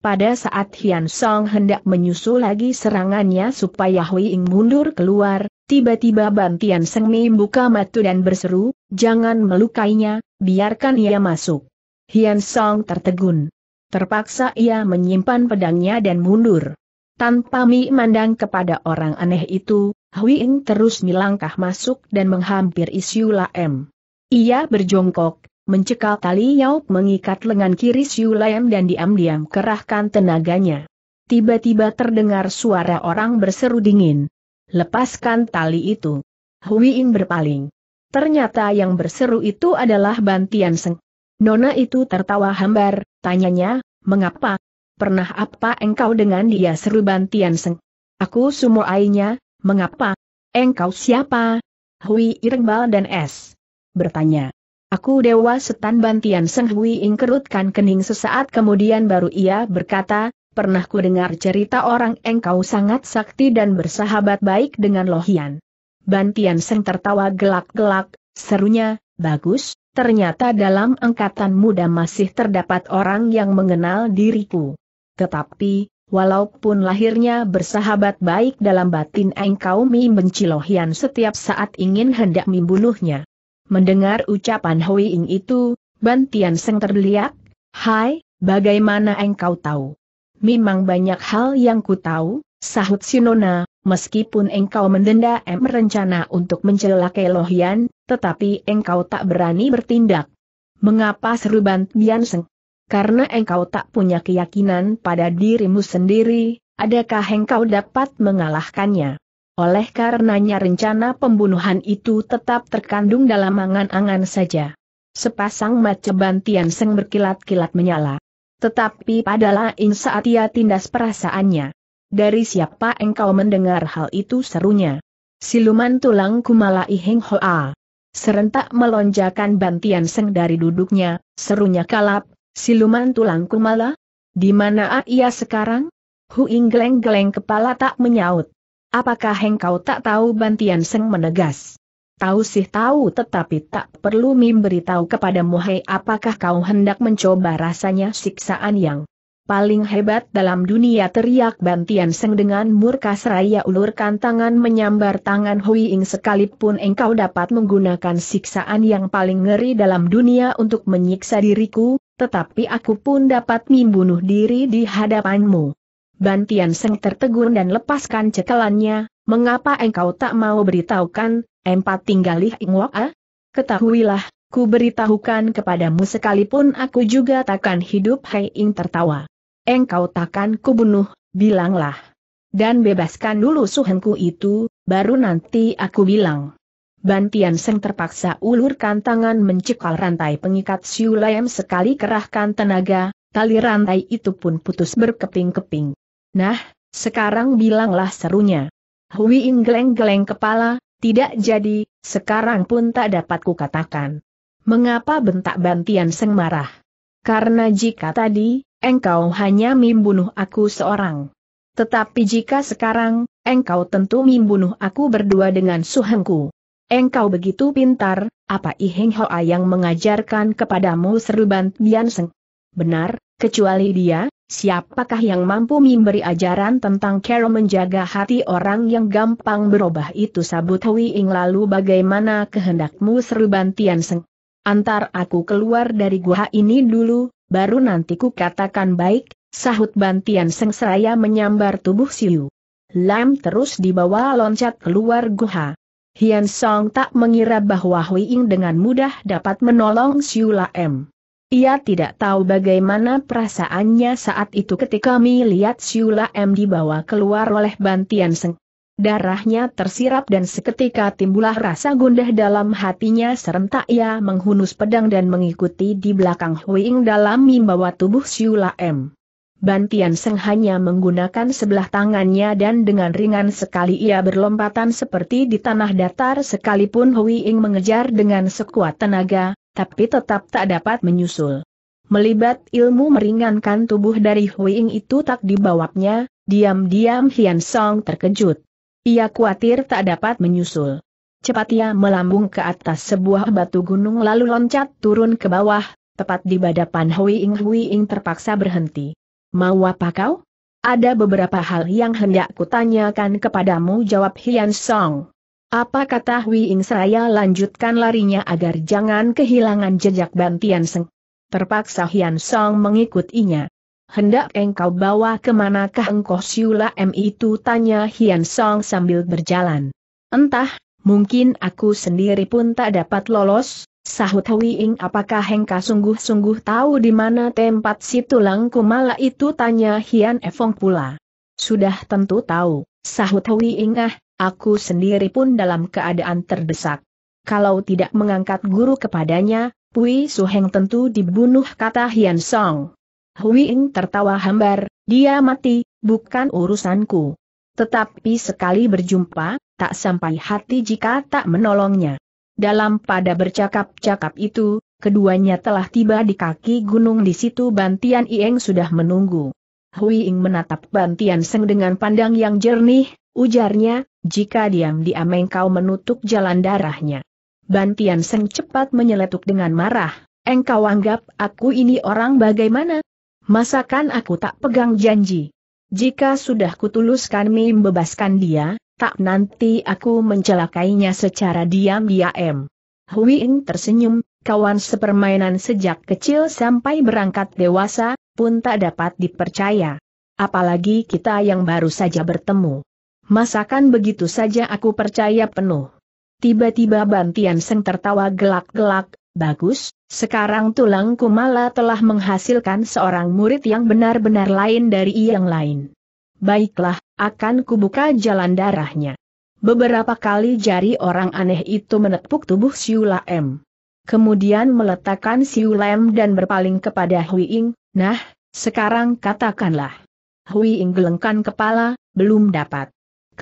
S1: Pada saat Hian Song hendak menyusul lagi serangannya supaya Huing mundur keluar, tiba-tiba Bantian Sengmi buka mata dan berseru, jangan melukainya, biarkan ia masuk. Hian Song tertegun. Terpaksa ia menyimpan pedangnya dan mundur. Tanpa mi mandang kepada orang aneh itu, Hui Huing terus melangkah masuk dan menghampiri Isiula M. Ia berjongkok, mencekal tali yauk mengikat lengan kiri Siu Lam dan diam-diam kerahkan tenaganya. Tiba-tiba terdengar suara orang berseru dingin. Lepaskan tali itu. Hui Huiin berpaling. Ternyata yang berseru itu adalah Bantian Seng. Nona itu tertawa hambar, tanyanya, mengapa? Pernah apa engkau dengan dia seru Bantian Seng? Aku sumoainya, mengapa? Engkau siapa? Hui Irengbal dan S bertanya. Aku Dewa Setan Bantian Seng Hui Ing kerutkan kening sesaat kemudian baru ia berkata, pernah ku dengar cerita orang engkau sangat sakti dan bersahabat baik dengan Lohian. Bantian Seng tertawa gelak-gelak, serunya, bagus, ternyata dalam angkatan muda masih terdapat orang yang mengenal diriku. Tetapi, walaupun lahirnya bersahabat baik dalam batin engkau mi benci Lohian setiap saat ingin hendak membunuhnya. Mendengar ucapan Hui Ing itu, Ban Tian Seng terbeliak, Hai, bagaimana engkau tahu? Memang banyak hal yang ku tahu, sahut Sinona, meskipun engkau mendenda M rencana untuk mencelakai Lo Hian, tetapi engkau tak berani bertindak. Mengapa seru Ban Seng? Karena engkau tak punya keyakinan pada dirimu sendiri, adakah engkau dapat mengalahkannya? Oleh karenanya rencana pembunuhan itu tetap terkandung dalam angan-angan saja. Sepasang mata bantian seng berkilat-kilat menyala. Tetapi padalah in saat ia tindas perasaannya. Dari siapa engkau mendengar hal itu serunya? Siluman tulang kumala iheng hoa. Serentak melonjakan bantian seng dari duduknya, serunya kalap, siluman tulang kumala? Di mana ia sekarang? Huing geleng-geleng kepala tak menyaut. Apakah engkau tak tahu Bantian Seng menegas? Tahu sih tahu tetapi tak perlu memberitahu kepada muhei. apakah kau hendak mencoba rasanya siksaan yang paling hebat dalam dunia teriak Bantian Seng dengan murka seraya ulurkan tangan menyambar tangan Hui Ing sekalipun engkau dapat menggunakan siksaan yang paling ngeri dalam dunia untuk menyiksa diriku, tetapi aku pun dapat membunuh diri di hadapanmu. Bantian Tian Seng tertegun dan lepaskan cekelannya, mengapa engkau tak mau beritahukan, empat tinggal ingwak ah? Ketahuilah, ku beritahukan kepadamu sekalipun aku juga takkan hidup Hei Ing tertawa. Engkau takkan kubunuh, bilanglah. Dan bebaskan dulu suhengku itu, baru nanti aku bilang. Bantian Seng terpaksa ulurkan tangan mencekal rantai pengikat Siulayam sekali kerahkan tenaga, tali rantai itu pun putus berkeping-keping. Nah, sekarang bilanglah serunya. Hui geleng-geleng kepala, tidak jadi, sekarang pun tak dapat kukatakan. Mengapa bentak bantian seng marah? Karena jika tadi, engkau hanya membunuh aku seorang. Tetapi jika sekarang, engkau tentu membunuh aku berdua dengan suhengku. Engkau begitu pintar, apa Iheng Hoa yang mengajarkan kepadamu seru bantian seng? Benar, kecuali dia, Siapakah yang mampu memberi ajaran tentang cara menjaga hati orang yang gampang berubah itu sabut Hui Ing lalu bagaimana kehendakmu seru Bantian Seng? Antar aku keluar dari gua ini dulu, baru nanti ku katakan baik, sahut Bantian Seng seraya menyambar tubuh Siu. Lam terus dibawa loncat keluar gua. Hian Song tak mengira bahwa Hui Ing dengan mudah dapat menolong Siu Lam. Ia tidak tahu bagaimana perasaannya saat itu ketika melihat Siula M dibawa keluar oleh bantian seng. Darahnya tersirap dan seketika timbullah rasa gundah dalam hatinya serentak ia menghunus pedang dan mengikuti di belakang Huing dalam membawa tubuh Siula M. Bantian Seng hanya menggunakan sebelah tangannya dan dengan ringan sekali ia berlompatan seperti di tanah datar sekalipun Huing mengejar dengan sekuat tenaga, tapi tetap tak dapat menyusul. Melibat ilmu meringankan tubuh dari Huiing itu tak dibawanya, diam-diam Hian Song terkejut. Ia khawatir tak dapat menyusul. Cepat ia melambung ke atas sebuah batu gunung lalu loncat turun ke bawah, tepat di badapan Huiing. Huiing terpaksa berhenti. Mau apa kau? Ada beberapa hal yang hendak kutanyakan kepadamu jawab Hian Song. Apa kata Hui Ing saya lanjutkan larinya agar jangan kehilangan jejak Bantian Seng. Terpaksa Hian Song mengikutinya. Hendak engkau bawa kemanakah engkau siula M itu tanya Hian Song sambil berjalan. Entah, mungkin aku sendiri pun tak dapat lolos, sahut Hui Ing apakah engkau sungguh-sungguh tahu di mana tempat si tulang kumala itu tanya Hian Efong pula. Sudah tentu tahu, sahut Hui Ing ah, Aku sendiri pun dalam keadaan terdesak. Kalau tidak mengangkat guru kepadanya, Pui Heng tentu dibunuh kata Hian Song. Hui Ying tertawa hambar, dia mati, bukan urusanku. Tetapi sekali berjumpa, tak sampai hati jika tak menolongnya. Dalam pada bercakap-cakap itu, keduanya telah tiba di kaki gunung di situ Bantian Ieng sudah menunggu. Hui Ying menatap Bantian Seng dengan pandang yang jernih, ujarnya, jika diam-diam engkau menutup jalan darahnya. Bantian Seng cepat menyeletuk dengan marah, engkau anggap aku ini orang bagaimana? Masakan aku tak pegang janji? Jika sudah kutuluskan mim bebaskan dia, tak nanti aku mencelakainya secara diam-diam. Huiing tersenyum, kawan sepermainan sejak kecil sampai berangkat dewasa, pun tak dapat dipercaya. Apalagi kita yang baru saja bertemu. Masakan begitu saja aku percaya penuh. Tiba-tiba Bantian Seng tertawa gelak-gelak, bagus, sekarang tulang Kumala telah menghasilkan seorang murid yang benar-benar lain dari yang lain. Baiklah, akan kubuka jalan darahnya. Beberapa kali jari orang aneh itu menepuk tubuh Siula M. Kemudian meletakkan Siula M dan berpaling kepada Hui Ing, nah, sekarang katakanlah. Hui Ing gelengkan kepala, belum dapat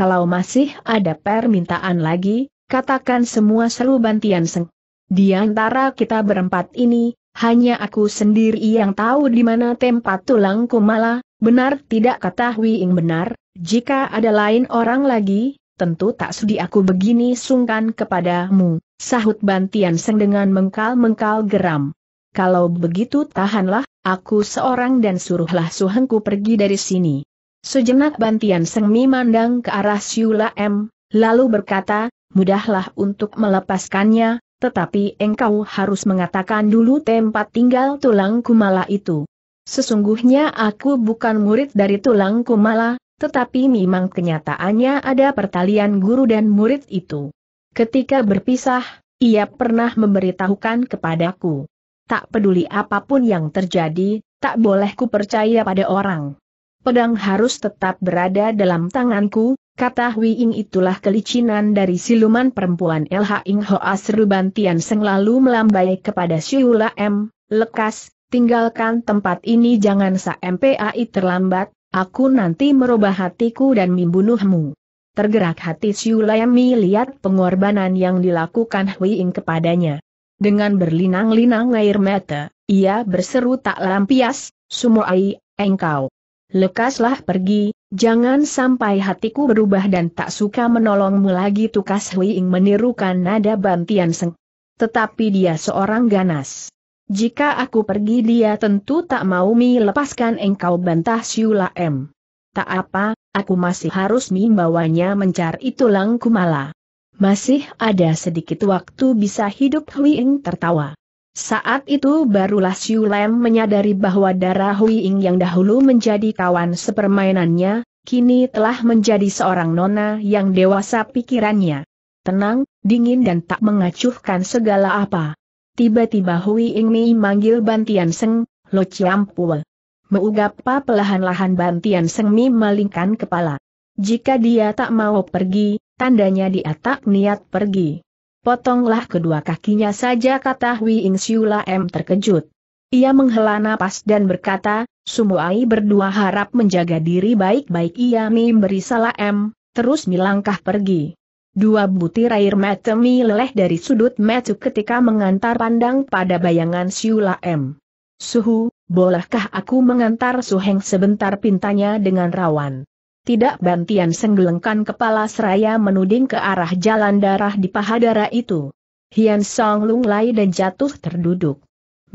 S1: kalau masih ada permintaan lagi, katakan semua seru Bantian Seng. Di antara kita berempat ini, hanya aku sendiri yang tahu di mana tempat tulangku malah, benar tidak kata Hui benar, jika ada lain orang lagi, tentu tak sudi aku begini sungkan kepadamu, sahut Bantian Seng dengan mengkal-mengkal geram. Kalau begitu tahanlah, aku seorang dan suruhlah suhengku pergi dari sini. Sejenak Bantian Sengmi mandang ke arah Siula M, lalu berkata, mudahlah untuk melepaskannya, tetapi engkau harus mengatakan dulu tempat tinggal tulang kumala itu. Sesungguhnya aku bukan murid dari tulang kumala, tetapi memang kenyataannya ada pertalian guru dan murid itu. Ketika berpisah, ia pernah memberitahukan kepadaku. Tak peduli apapun yang terjadi, tak boleh ku percaya pada orang pedang harus tetap berada dalam tanganku, kata Hui Ying itulah kelicinan dari siluman perempuan LH Ing Hoa Seruban Tian Seng lalu melambai kepada Siula M, lekas, tinggalkan tempat ini jangan sampai terlambat, aku nanti merubah hatiku dan membunuhmu. Tergerak hati Siula M lihat pengorbanan yang dilakukan Hui Ying kepadanya. Dengan berlinang-linang air mata, ia berseru tak lampias, Sumuai, engkau lekaslah pergi, jangan sampai hatiku berubah dan tak suka menolongmu lagi tukas Huiing menirukan nada bantian seng. Tetapi dia seorang ganas. Jika aku pergi dia tentu tak mau mi engkau bantah Siula M. Tak apa, aku masih harus membawanya mencari tulang kumala. Masih ada sedikit waktu bisa hidup Huiing tertawa. Saat itu barulah Siu Lem menyadari bahwa darah Hui Ing yang dahulu menjadi kawan sepermainannya, kini telah menjadi seorang nona yang dewasa pikirannya. Tenang, dingin dan tak mengacuhkan segala apa. Tiba-tiba Hui Ing Mi manggil Bantian Seng, Lo Chiampul. Meugapa pelahan-lahan Bantian Seng Mi malingkan kepala. Jika dia tak mau pergi, tandanya dia tak niat pergi potonglah kedua kakinya saja kata Hui Ing Siula M terkejut. Ia menghela napas dan berkata, Sumuai berdua harap menjaga diri baik-baik ia memberi salah M, terus melangkah pergi. Dua butir air mata meleleh dari sudut mata ketika mengantar pandang pada bayangan Siula M. Suhu, bolehkah aku mengantar Suheng sebentar pintanya dengan rawan? Tidak bantian senggelengkan kepala seraya menuding ke arah jalan darah di pahadara itu. Hian Song lunglai dan jatuh terduduk.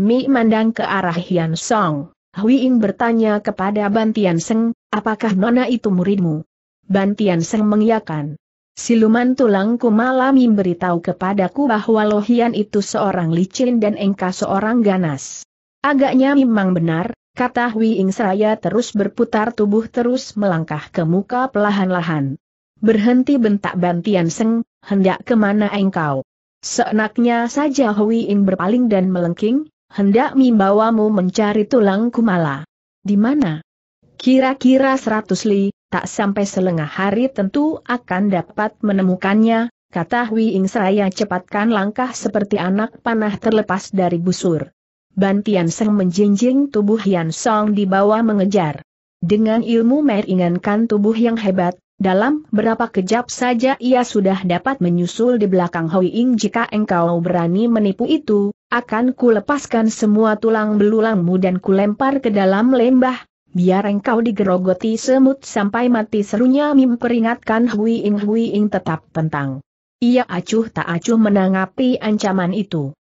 S1: Mi mandang ke arah Hian Song. Hui Ing bertanya kepada Bantian Seng, apakah nona itu muridmu? Bantian Seng mengiakan. Siluman tulangku malam memberitahu kepadaku bahwa Lohian itu seorang licin dan Engka seorang ganas. Agaknya memang benar, kata Hui Ing Seraya terus berputar tubuh terus melangkah ke muka pelahan-lahan. Berhenti bentak Bantian Seng, hendak kemana engkau? Seenaknya saja Hui Ing berpaling dan melengking, hendak membawamu mencari tulang kumala. Di mana? Kira-kira seratus li, tak sampai selengah hari tentu akan dapat menemukannya, kata Hui Ing Seraya cepatkan langkah seperti anak panah terlepas dari busur. Ban Tian Seng menjinjing tubuh Yan Song di bawah mengejar. Dengan ilmu meringankan tubuh yang hebat, dalam berapa kejap saja ia sudah dapat menyusul di belakang Hoi Ying. jika engkau berani menipu itu, akan kulepaskan semua tulang belulangmu dan kulempar ke dalam lembah, biar engkau digerogoti semut sampai mati serunya Mim peringatkan Hui Ying, Hui Ying tetap tentang. Ia acuh tak acuh menanggapi ancaman itu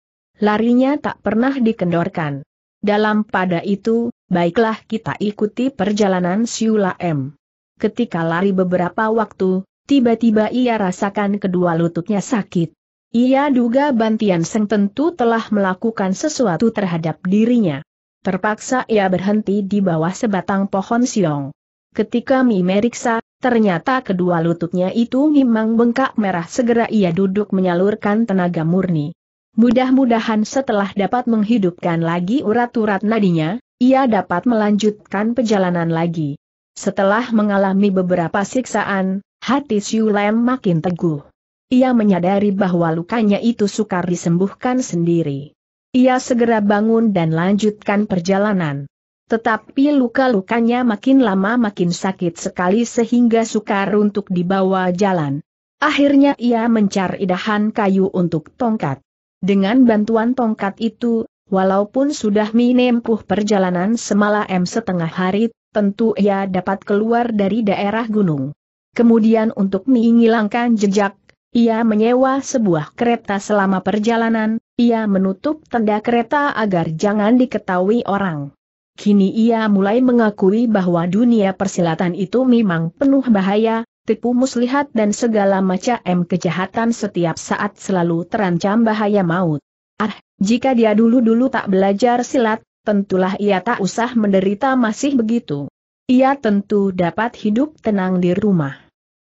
S1: larinya tak pernah dikendorkan. Dalam pada itu, baiklah kita ikuti perjalanan Siula M. Ketika lari beberapa waktu, tiba-tiba ia rasakan kedua lututnya sakit. Ia duga Bantian Seng tentu telah melakukan sesuatu terhadap dirinya. Terpaksa ia berhenti di bawah sebatang pohon siong. Ketika memeriksa, ternyata kedua lututnya itu memang bengkak merah segera ia duduk menyalurkan tenaga murni. Mudah-mudahan setelah dapat menghidupkan lagi urat-urat nadinya, ia dapat melanjutkan perjalanan lagi. Setelah mengalami beberapa siksaan, hati Siulem makin teguh. Ia menyadari bahwa lukanya itu sukar disembuhkan sendiri. Ia segera bangun dan lanjutkan perjalanan. Tetapi luka-lukanya makin lama makin sakit sekali sehingga sukar untuk dibawa jalan. Akhirnya ia mencari dahan kayu untuk tongkat. Dengan bantuan tongkat itu, walaupun sudah menempuh perjalanan semalam setengah hari, tentu ia dapat keluar dari daerah gunung. Kemudian untuk menghilangkan jejak, ia menyewa sebuah kereta selama perjalanan, ia menutup tenda kereta agar jangan diketahui orang. Kini ia mulai mengakui bahwa dunia persilatan itu memang penuh bahaya, tipu muslihat dan segala macam kejahatan setiap saat selalu terancam bahaya maut. Ah, jika dia dulu-dulu tak belajar silat, tentulah ia tak usah menderita masih begitu. Ia tentu dapat hidup tenang di rumah.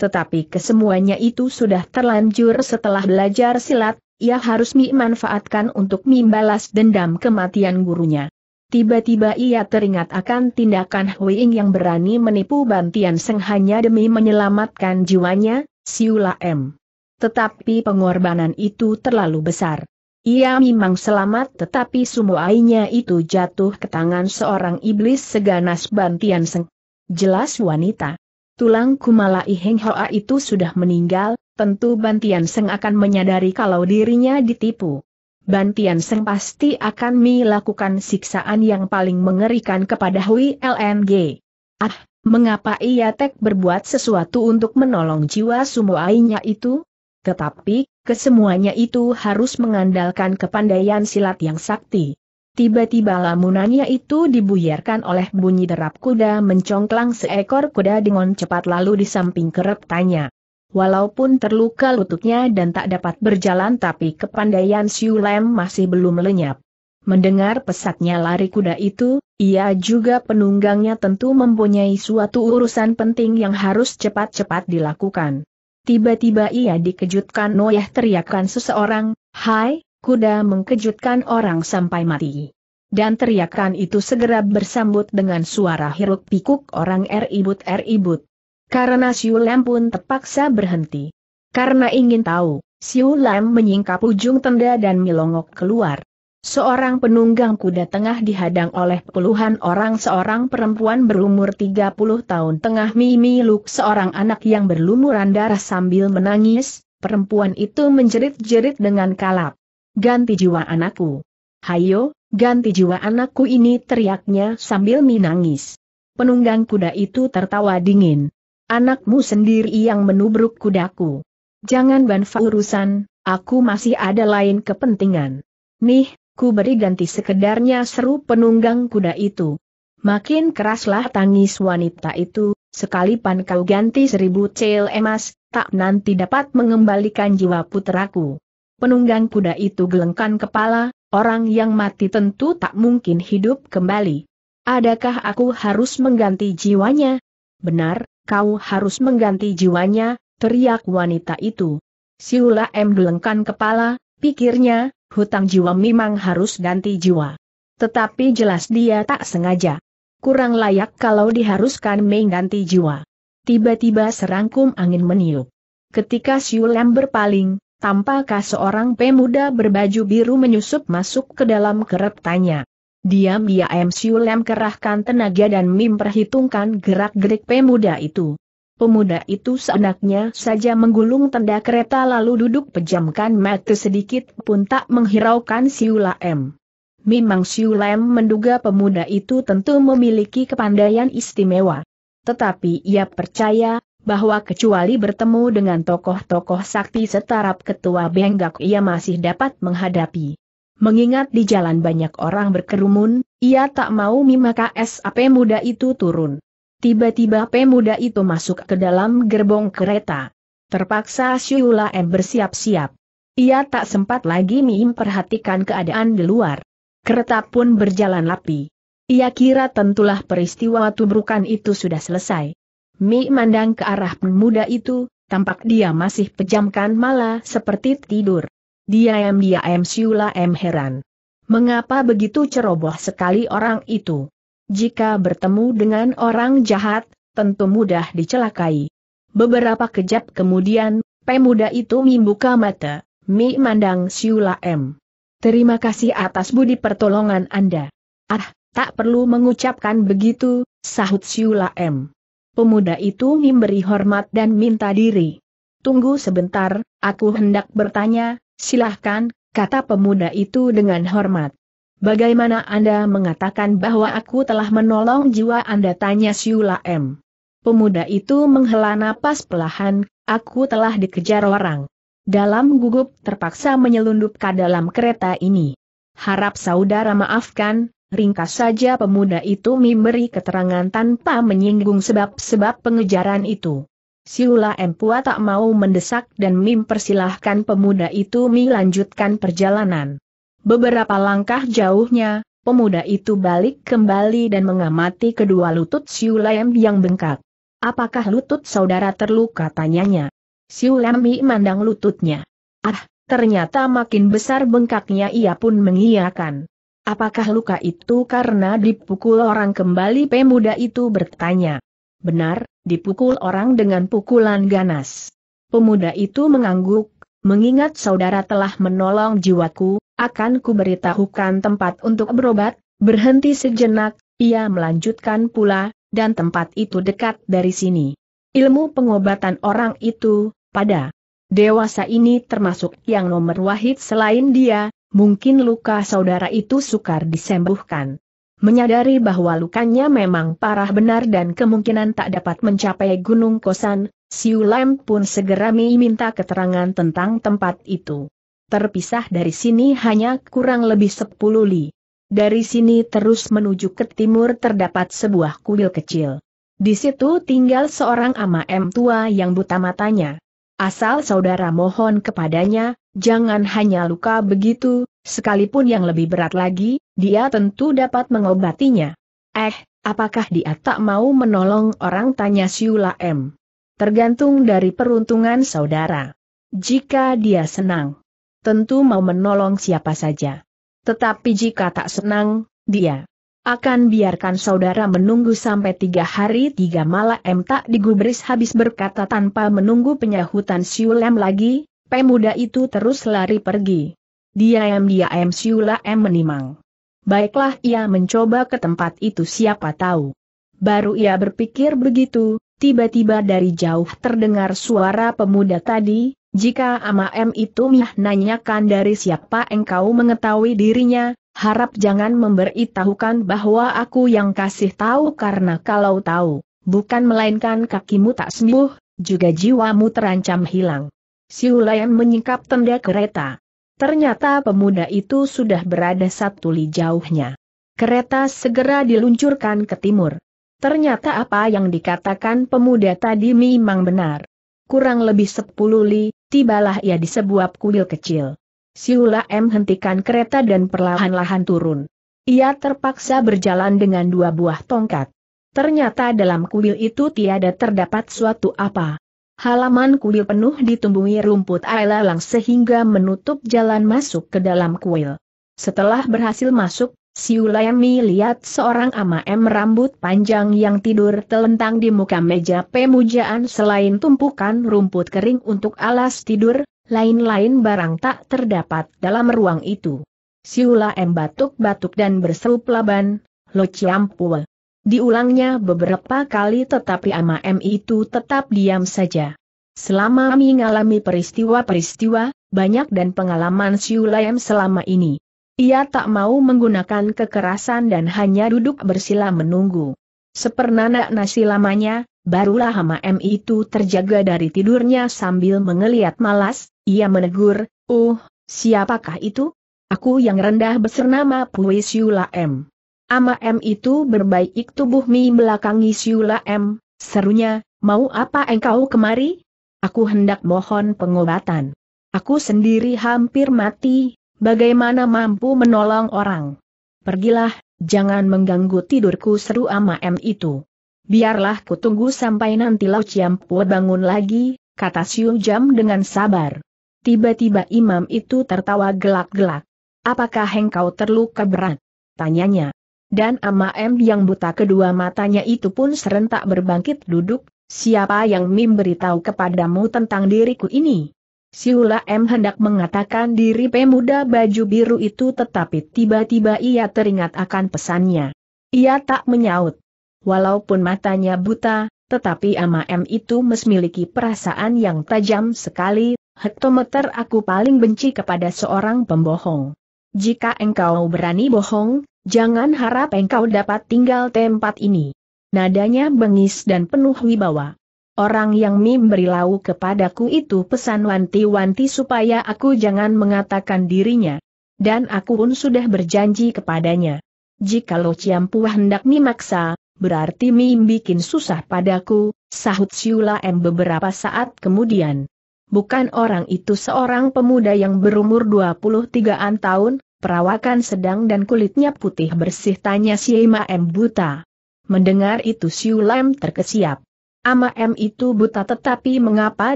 S1: Tetapi kesemuanya itu sudah terlanjur setelah belajar silat, ia harus memanfaatkan untuk membalas dendam kematian gurunya. Tiba-tiba ia teringat akan tindakan Huiing yang berani menipu Bantian Seng hanya demi menyelamatkan jiwanya, Siula M. Tetapi pengorbanan itu terlalu besar. Ia memang selamat tetapi sumuainya itu jatuh ke tangan seorang iblis seganas Bantian Seng. Jelas wanita. Tulang Kumala Iheng Hoa itu sudah meninggal, tentu Bantian Seng akan menyadari kalau dirinya ditipu. Bantian Seng pasti akan melakukan siksaan yang paling mengerikan kepada Hui LNG. Ah, mengapa ia tek berbuat sesuatu untuk menolong jiwa sumuainya itu? Tetapi, kesemuanya itu harus mengandalkan kepandaian silat yang sakti. Tiba-tiba lamunannya itu dibuyarkan oleh bunyi derap kuda mencongklang seekor kuda dengan cepat lalu di samping keretanya. Walaupun terluka lututnya dan tak dapat berjalan tapi kepandaian Siu Lem masih belum lenyap. Mendengar pesatnya lari kuda itu, ia juga penunggangnya tentu mempunyai suatu urusan penting yang harus cepat-cepat dilakukan. Tiba-tiba ia dikejutkan noyah teriakan seseorang, Hai, kuda mengkejutkan orang sampai mati. Dan teriakan itu segera bersambut dengan suara hiruk pikuk orang eribut-eribut. Karena Siu Lam pun terpaksa berhenti. Karena ingin tahu, Siu Lam menyingkap ujung tenda dan melongok keluar. Seorang penunggang kuda tengah dihadang oleh puluhan orang seorang perempuan berumur 30 tahun tengah Mimi Luk seorang anak yang berlumuran darah sambil menangis, perempuan itu menjerit-jerit dengan kalap. Ganti jiwa anakku. Hayo, ganti jiwa anakku ini teriaknya sambil menangis. Penunggang kuda itu tertawa dingin. Anakmu sendiri yang menubruk kudaku. Jangan banfa urusan, aku masih ada lain kepentingan. Nih, ku beri ganti sekedarnya seru penunggang kuda itu. Makin keraslah tangis wanita itu, sekalipan kau ganti seribu cel emas, tak nanti dapat mengembalikan jiwa puteraku. Penunggang kuda itu gelengkan kepala, orang yang mati tentu tak mungkin hidup kembali. Adakah aku harus mengganti jiwanya? Benar, kau harus mengganti jiwanya, teriak wanita itu. Siula M Dulengkan kepala, pikirnya, hutang jiwa memang harus ganti jiwa. Tetapi jelas dia tak sengaja. Kurang layak kalau diharuskan mengganti jiwa. Tiba-tiba serangkum angin meniup. Ketika Siulam berpaling, tampakkah seorang pemuda berbaju biru menyusup masuk ke dalam keretanya. Diam-diam Siulem kerahkan tenaga dan memperhitungkan gerak-gerik pemuda itu. Pemuda itu seenaknya saja menggulung tenda kereta lalu duduk pejamkan mata sedikit pun tak menghiraukan Siulem. Memang Siulem menduga pemuda itu tentu memiliki kepandaian istimewa. Tetapi ia percaya, bahwa kecuali bertemu dengan tokoh-tokoh sakti setarap ketua Benggak ia masih dapat menghadapi. Mengingat di jalan banyak orang berkerumun, ia tak mau mimaka SAP muda itu turun. Tiba-tiba pemuda itu masuk ke dalam gerbong kereta. Terpaksa Syuhula M bersiap-siap. Ia tak sempat lagi Mim perhatikan keadaan di luar. Kereta pun berjalan lapi. Ia kira tentulah peristiwa tubrukan itu sudah selesai. Mi mandang ke arah pemuda itu, tampak dia masih pejamkan mala seperti tidur. Diam-diam Siula M heran. Mengapa begitu ceroboh sekali orang itu? Jika bertemu dengan orang jahat, tentu mudah dicelakai. Beberapa kejap kemudian, pemuda itu membuka mata, mi mandang Siula M. Terima kasih atas budi pertolongan Anda. Ah, tak perlu mengucapkan begitu, sahut Siula M. Pemuda itu memberi hormat dan minta diri. Tunggu sebentar, aku hendak bertanya, Silahkan, kata pemuda itu dengan hormat. Bagaimana Anda mengatakan bahwa aku telah menolong jiwa Anda? Tanya Siula M. Pemuda itu menghela napas pelahan, aku telah dikejar orang. Dalam gugup terpaksa menyelundup ke dalam kereta ini. Harap saudara maafkan, ringkas saja pemuda itu memberi keterangan tanpa menyinggung sebab-sebab pengejaran itu. Siula Empua tak mau mendesak dan mempersilahkan pemuda itu melanjutkan perjalanan. Beberapa langkah jauhnya, pemuda itu balik kembali dan mengamati kedua lutut Siula Em yang bengkak. Apakah lutut saudara terluka tanyanya. Siula Em memandang lututnya. Ah, ternyata makin besar bengkaknya ia pun mengiyakan. Apakah luka itu karena dipukul orang kembali pemuda itu bertanya. Benar, dipukul orang dengan pukulan ganas. Pemuda itu mengangguk, mengingat saudara telah menolong jiwaku, akan kuberitahukan tempat untuk berobat, berhenti sejenak, ia melanjutkan pula, dan tempat itu dekat dari sini. Ilmu pengobatan orang itu, pada dewasa ini termasuk yang nomor wahid selain dia, mungkin luka saudara itu sukar disembuhkan menyadari bahwa lukanya memang parah benar dan kemungkinan tak dapat mencapai gunung kosan, Siu Lam pun segera meminta keterangan tentang tempat itu. Terpisah dari sini hanya kurang lebih sepuluh li. Dari sini terus menuju ke timur terdapat sebuah kuil kecil. Di situ tinggal seorang ama em tua yang buta matanya. Asal saudara mohon kepadanya, jangan hanya luka begitu, sekalipun yang lebih berat lagi, dia tentu dapat mengobatinya. Eh, apakah dia tak mau menolong orang tanya Siula M. Tergantung dari peruntungan saudara. Jika dia senang, tentu mau menolong siapa saja. Tetapi jika tak senang, dia akan biarkan saudara menunggu sampai tiga hari tiga malam tak digubris habis berkata tanpa menunggu penyahutan Siulem lagi, pemuda itu terus lari pergi. Dia dia Diam-diam Siulem menimang. Baiklah ia mencoba ke tempat itu siapa tahu. Baru ia berpikir begitu, tiba-tiba dari jauh terdengar suara pemuda tadi, jika Ama M itu mih nanyakan dari siapa engkau mengetahui dirinya, harap jangan memberitahukan bahwa aku yang kasih tahu karena kalau tahu, bukan melainkan kakimu tak sembuh, juga jiwamu terancam hilang. Siulayan menyingkap tenda kereta. Ternyata pemuda itu sudah berada satu li jauhnya. Kereta segera diluncurkan ke timur. Ternyata apa yang dikatakan pemuda tadi memang benar. Kurang lebih sepuluh li, tibalah ia di sebuah kuil kecil. Siula M hentikan kereta dan perlahan-lahan turun. Ia terpaksa berjalan dengan dua buah tongkat. Ternyata dalam kuil itu tiada terdapat suatu apa. Halaman kuil penuh ditumbuhi rumput alalang sehingga menutup jalan masuk ke dalam kuil. Setelah berhasil masuk, Siula M lihat seorang ama M rambut panjang yang tidur telentang di muka meja pemujaan selain tumpukan rumput kering untuk alas tidur, lain-lain barang tak terdapat dalam ruang itu. Siula M batuk-batuk dan berseru pelaban, Lo Ciampua. Diulangnya beberapa kali tetapi Ama M itu tetap diam saja. Selama mengalami peristiwa-peristiwa, banyak dan pengalaman Siula M selama ini. Ia tak mau menggunakan kekerasan dan hanya duduk bersila menunggu. Sepernanak nasi lamanya, barulah Hama M itu terjaga dari tidurnya sambil mengeliat malas, ia menegur, "Uh, siapakah itu? Aku yang rendah besernama Pui Siula M." Ama M itu berbaik tubuh mi belakangi Siula M, serunya, "Mau apa engkau kemari? Aku hendak mohon pengobatan. Aku sendiri hampir mati, bagaimana mampu menolong orang?" Pergilah, jangan mengganggu tidurku seru ama M itu. Biarlah kutunggu sampai nanti Lau Ciampua bangun lagi, kata Siu Jam dengan sabar. Tiba-tiba imam itu tertawa gelak-gelak. Apakah engkau terluka berat? Tanyanya. Dan Ama M yang buta kedua matanya itu pun serentak berbangkit duduk, siapa yang memberitahu kepadamu tentang diriku ini? Siula M hendak mengatakan diri pemuda baju biru itu tetapi tiba-tiba ia teringat akan pesannya. Ia tak menyaut. Walaupun matanya buta, tetapi Ama M itu memiliki perasaan yang tajam sekali hektometer aku paling benci kepada seorang pembohong. Jika engkau berani bohong, jangan harap engkau dapat tinggal tempat ini. Nadanya bengis dan penuh wibawa. Orang yang memberi lau kepadaku itu pesan wanti-wanti supaya aku jangan mengatakan dirinya. Dan aku pun sudah berjanji kepadanya. Jika lo Ciampu hendak memaksa, berarti mim bikin susah padaku, sahut Siula M beberapa saat kemudian. Bukan orang itu seorang pemuda yang berumur 23-an tahun, perawakan sedang dan kulitnya putih bersih tanya si Ima M. Buta. Mendengar itu Siu Lem terkesiap. Ama M itu buta tetapi mengapa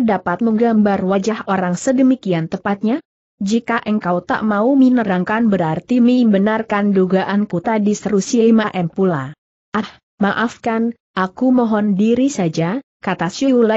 S1: dapat menggambar wajah orang sedemikian tepatnya? Jika engkau tak mau menerangkan berarti mi benarkan dugaanku tadi seru si Ima M pula. Ah, maafkan, aku mohon diri saja, kata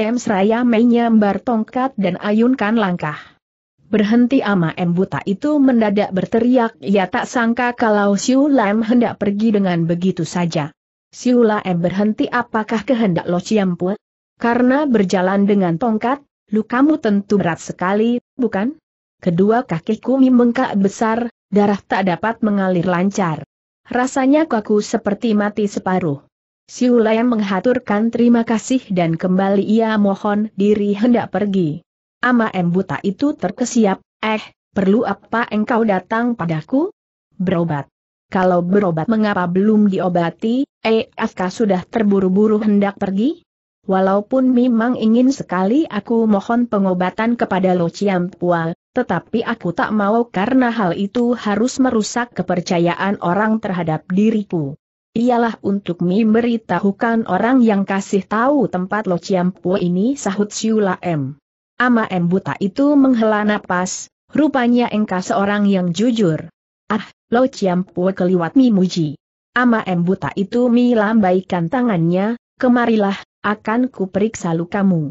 S1: M seraya menyambar tongkat dan ayunkan langkah. Berhenti ama M buta itu mendadak berteriak, ia ya tak sangka kalau Siulayam hendak pergi dengan begitu saja. Siulayam berhenti apakah kehendak Lo Ciampu? Karena berjalan dengan tongkat, lukamu tentu berat sekali, bukan? Kedua kakiku membengkak besar, darah tak dapat mengalir lancar. Rasanya kaku seperti mati separuh. Siulai menghaturkan terima kasih dan kembali ia mohon diri hendak pergi. Ama M buta itu terkesiap, eh, perlu apa engkau datang padaku? Berobat. Kalau berobat mengapa belum diobati, eh Aska sudah terburu-buru hendak pergi? Walaupun memang ingin sekali aku mohon pengobatan kepada Lo Ciampua, tetapi aku tak mau karena hal itu harus merusak kepercayaan orang terhadap diriku. Ialah untuk memberitahukan orang yang kasih tahu tempat Lo Ciampo ini sahut Siula M. Ama M buta itu menghela napas, rupanya engkau seorang yang jujur. Ah, Lo Ciampo keliwat mi muji. Ama M buta itu lambaikan tangannya, kemarilah, akan kuperiksa lukamu.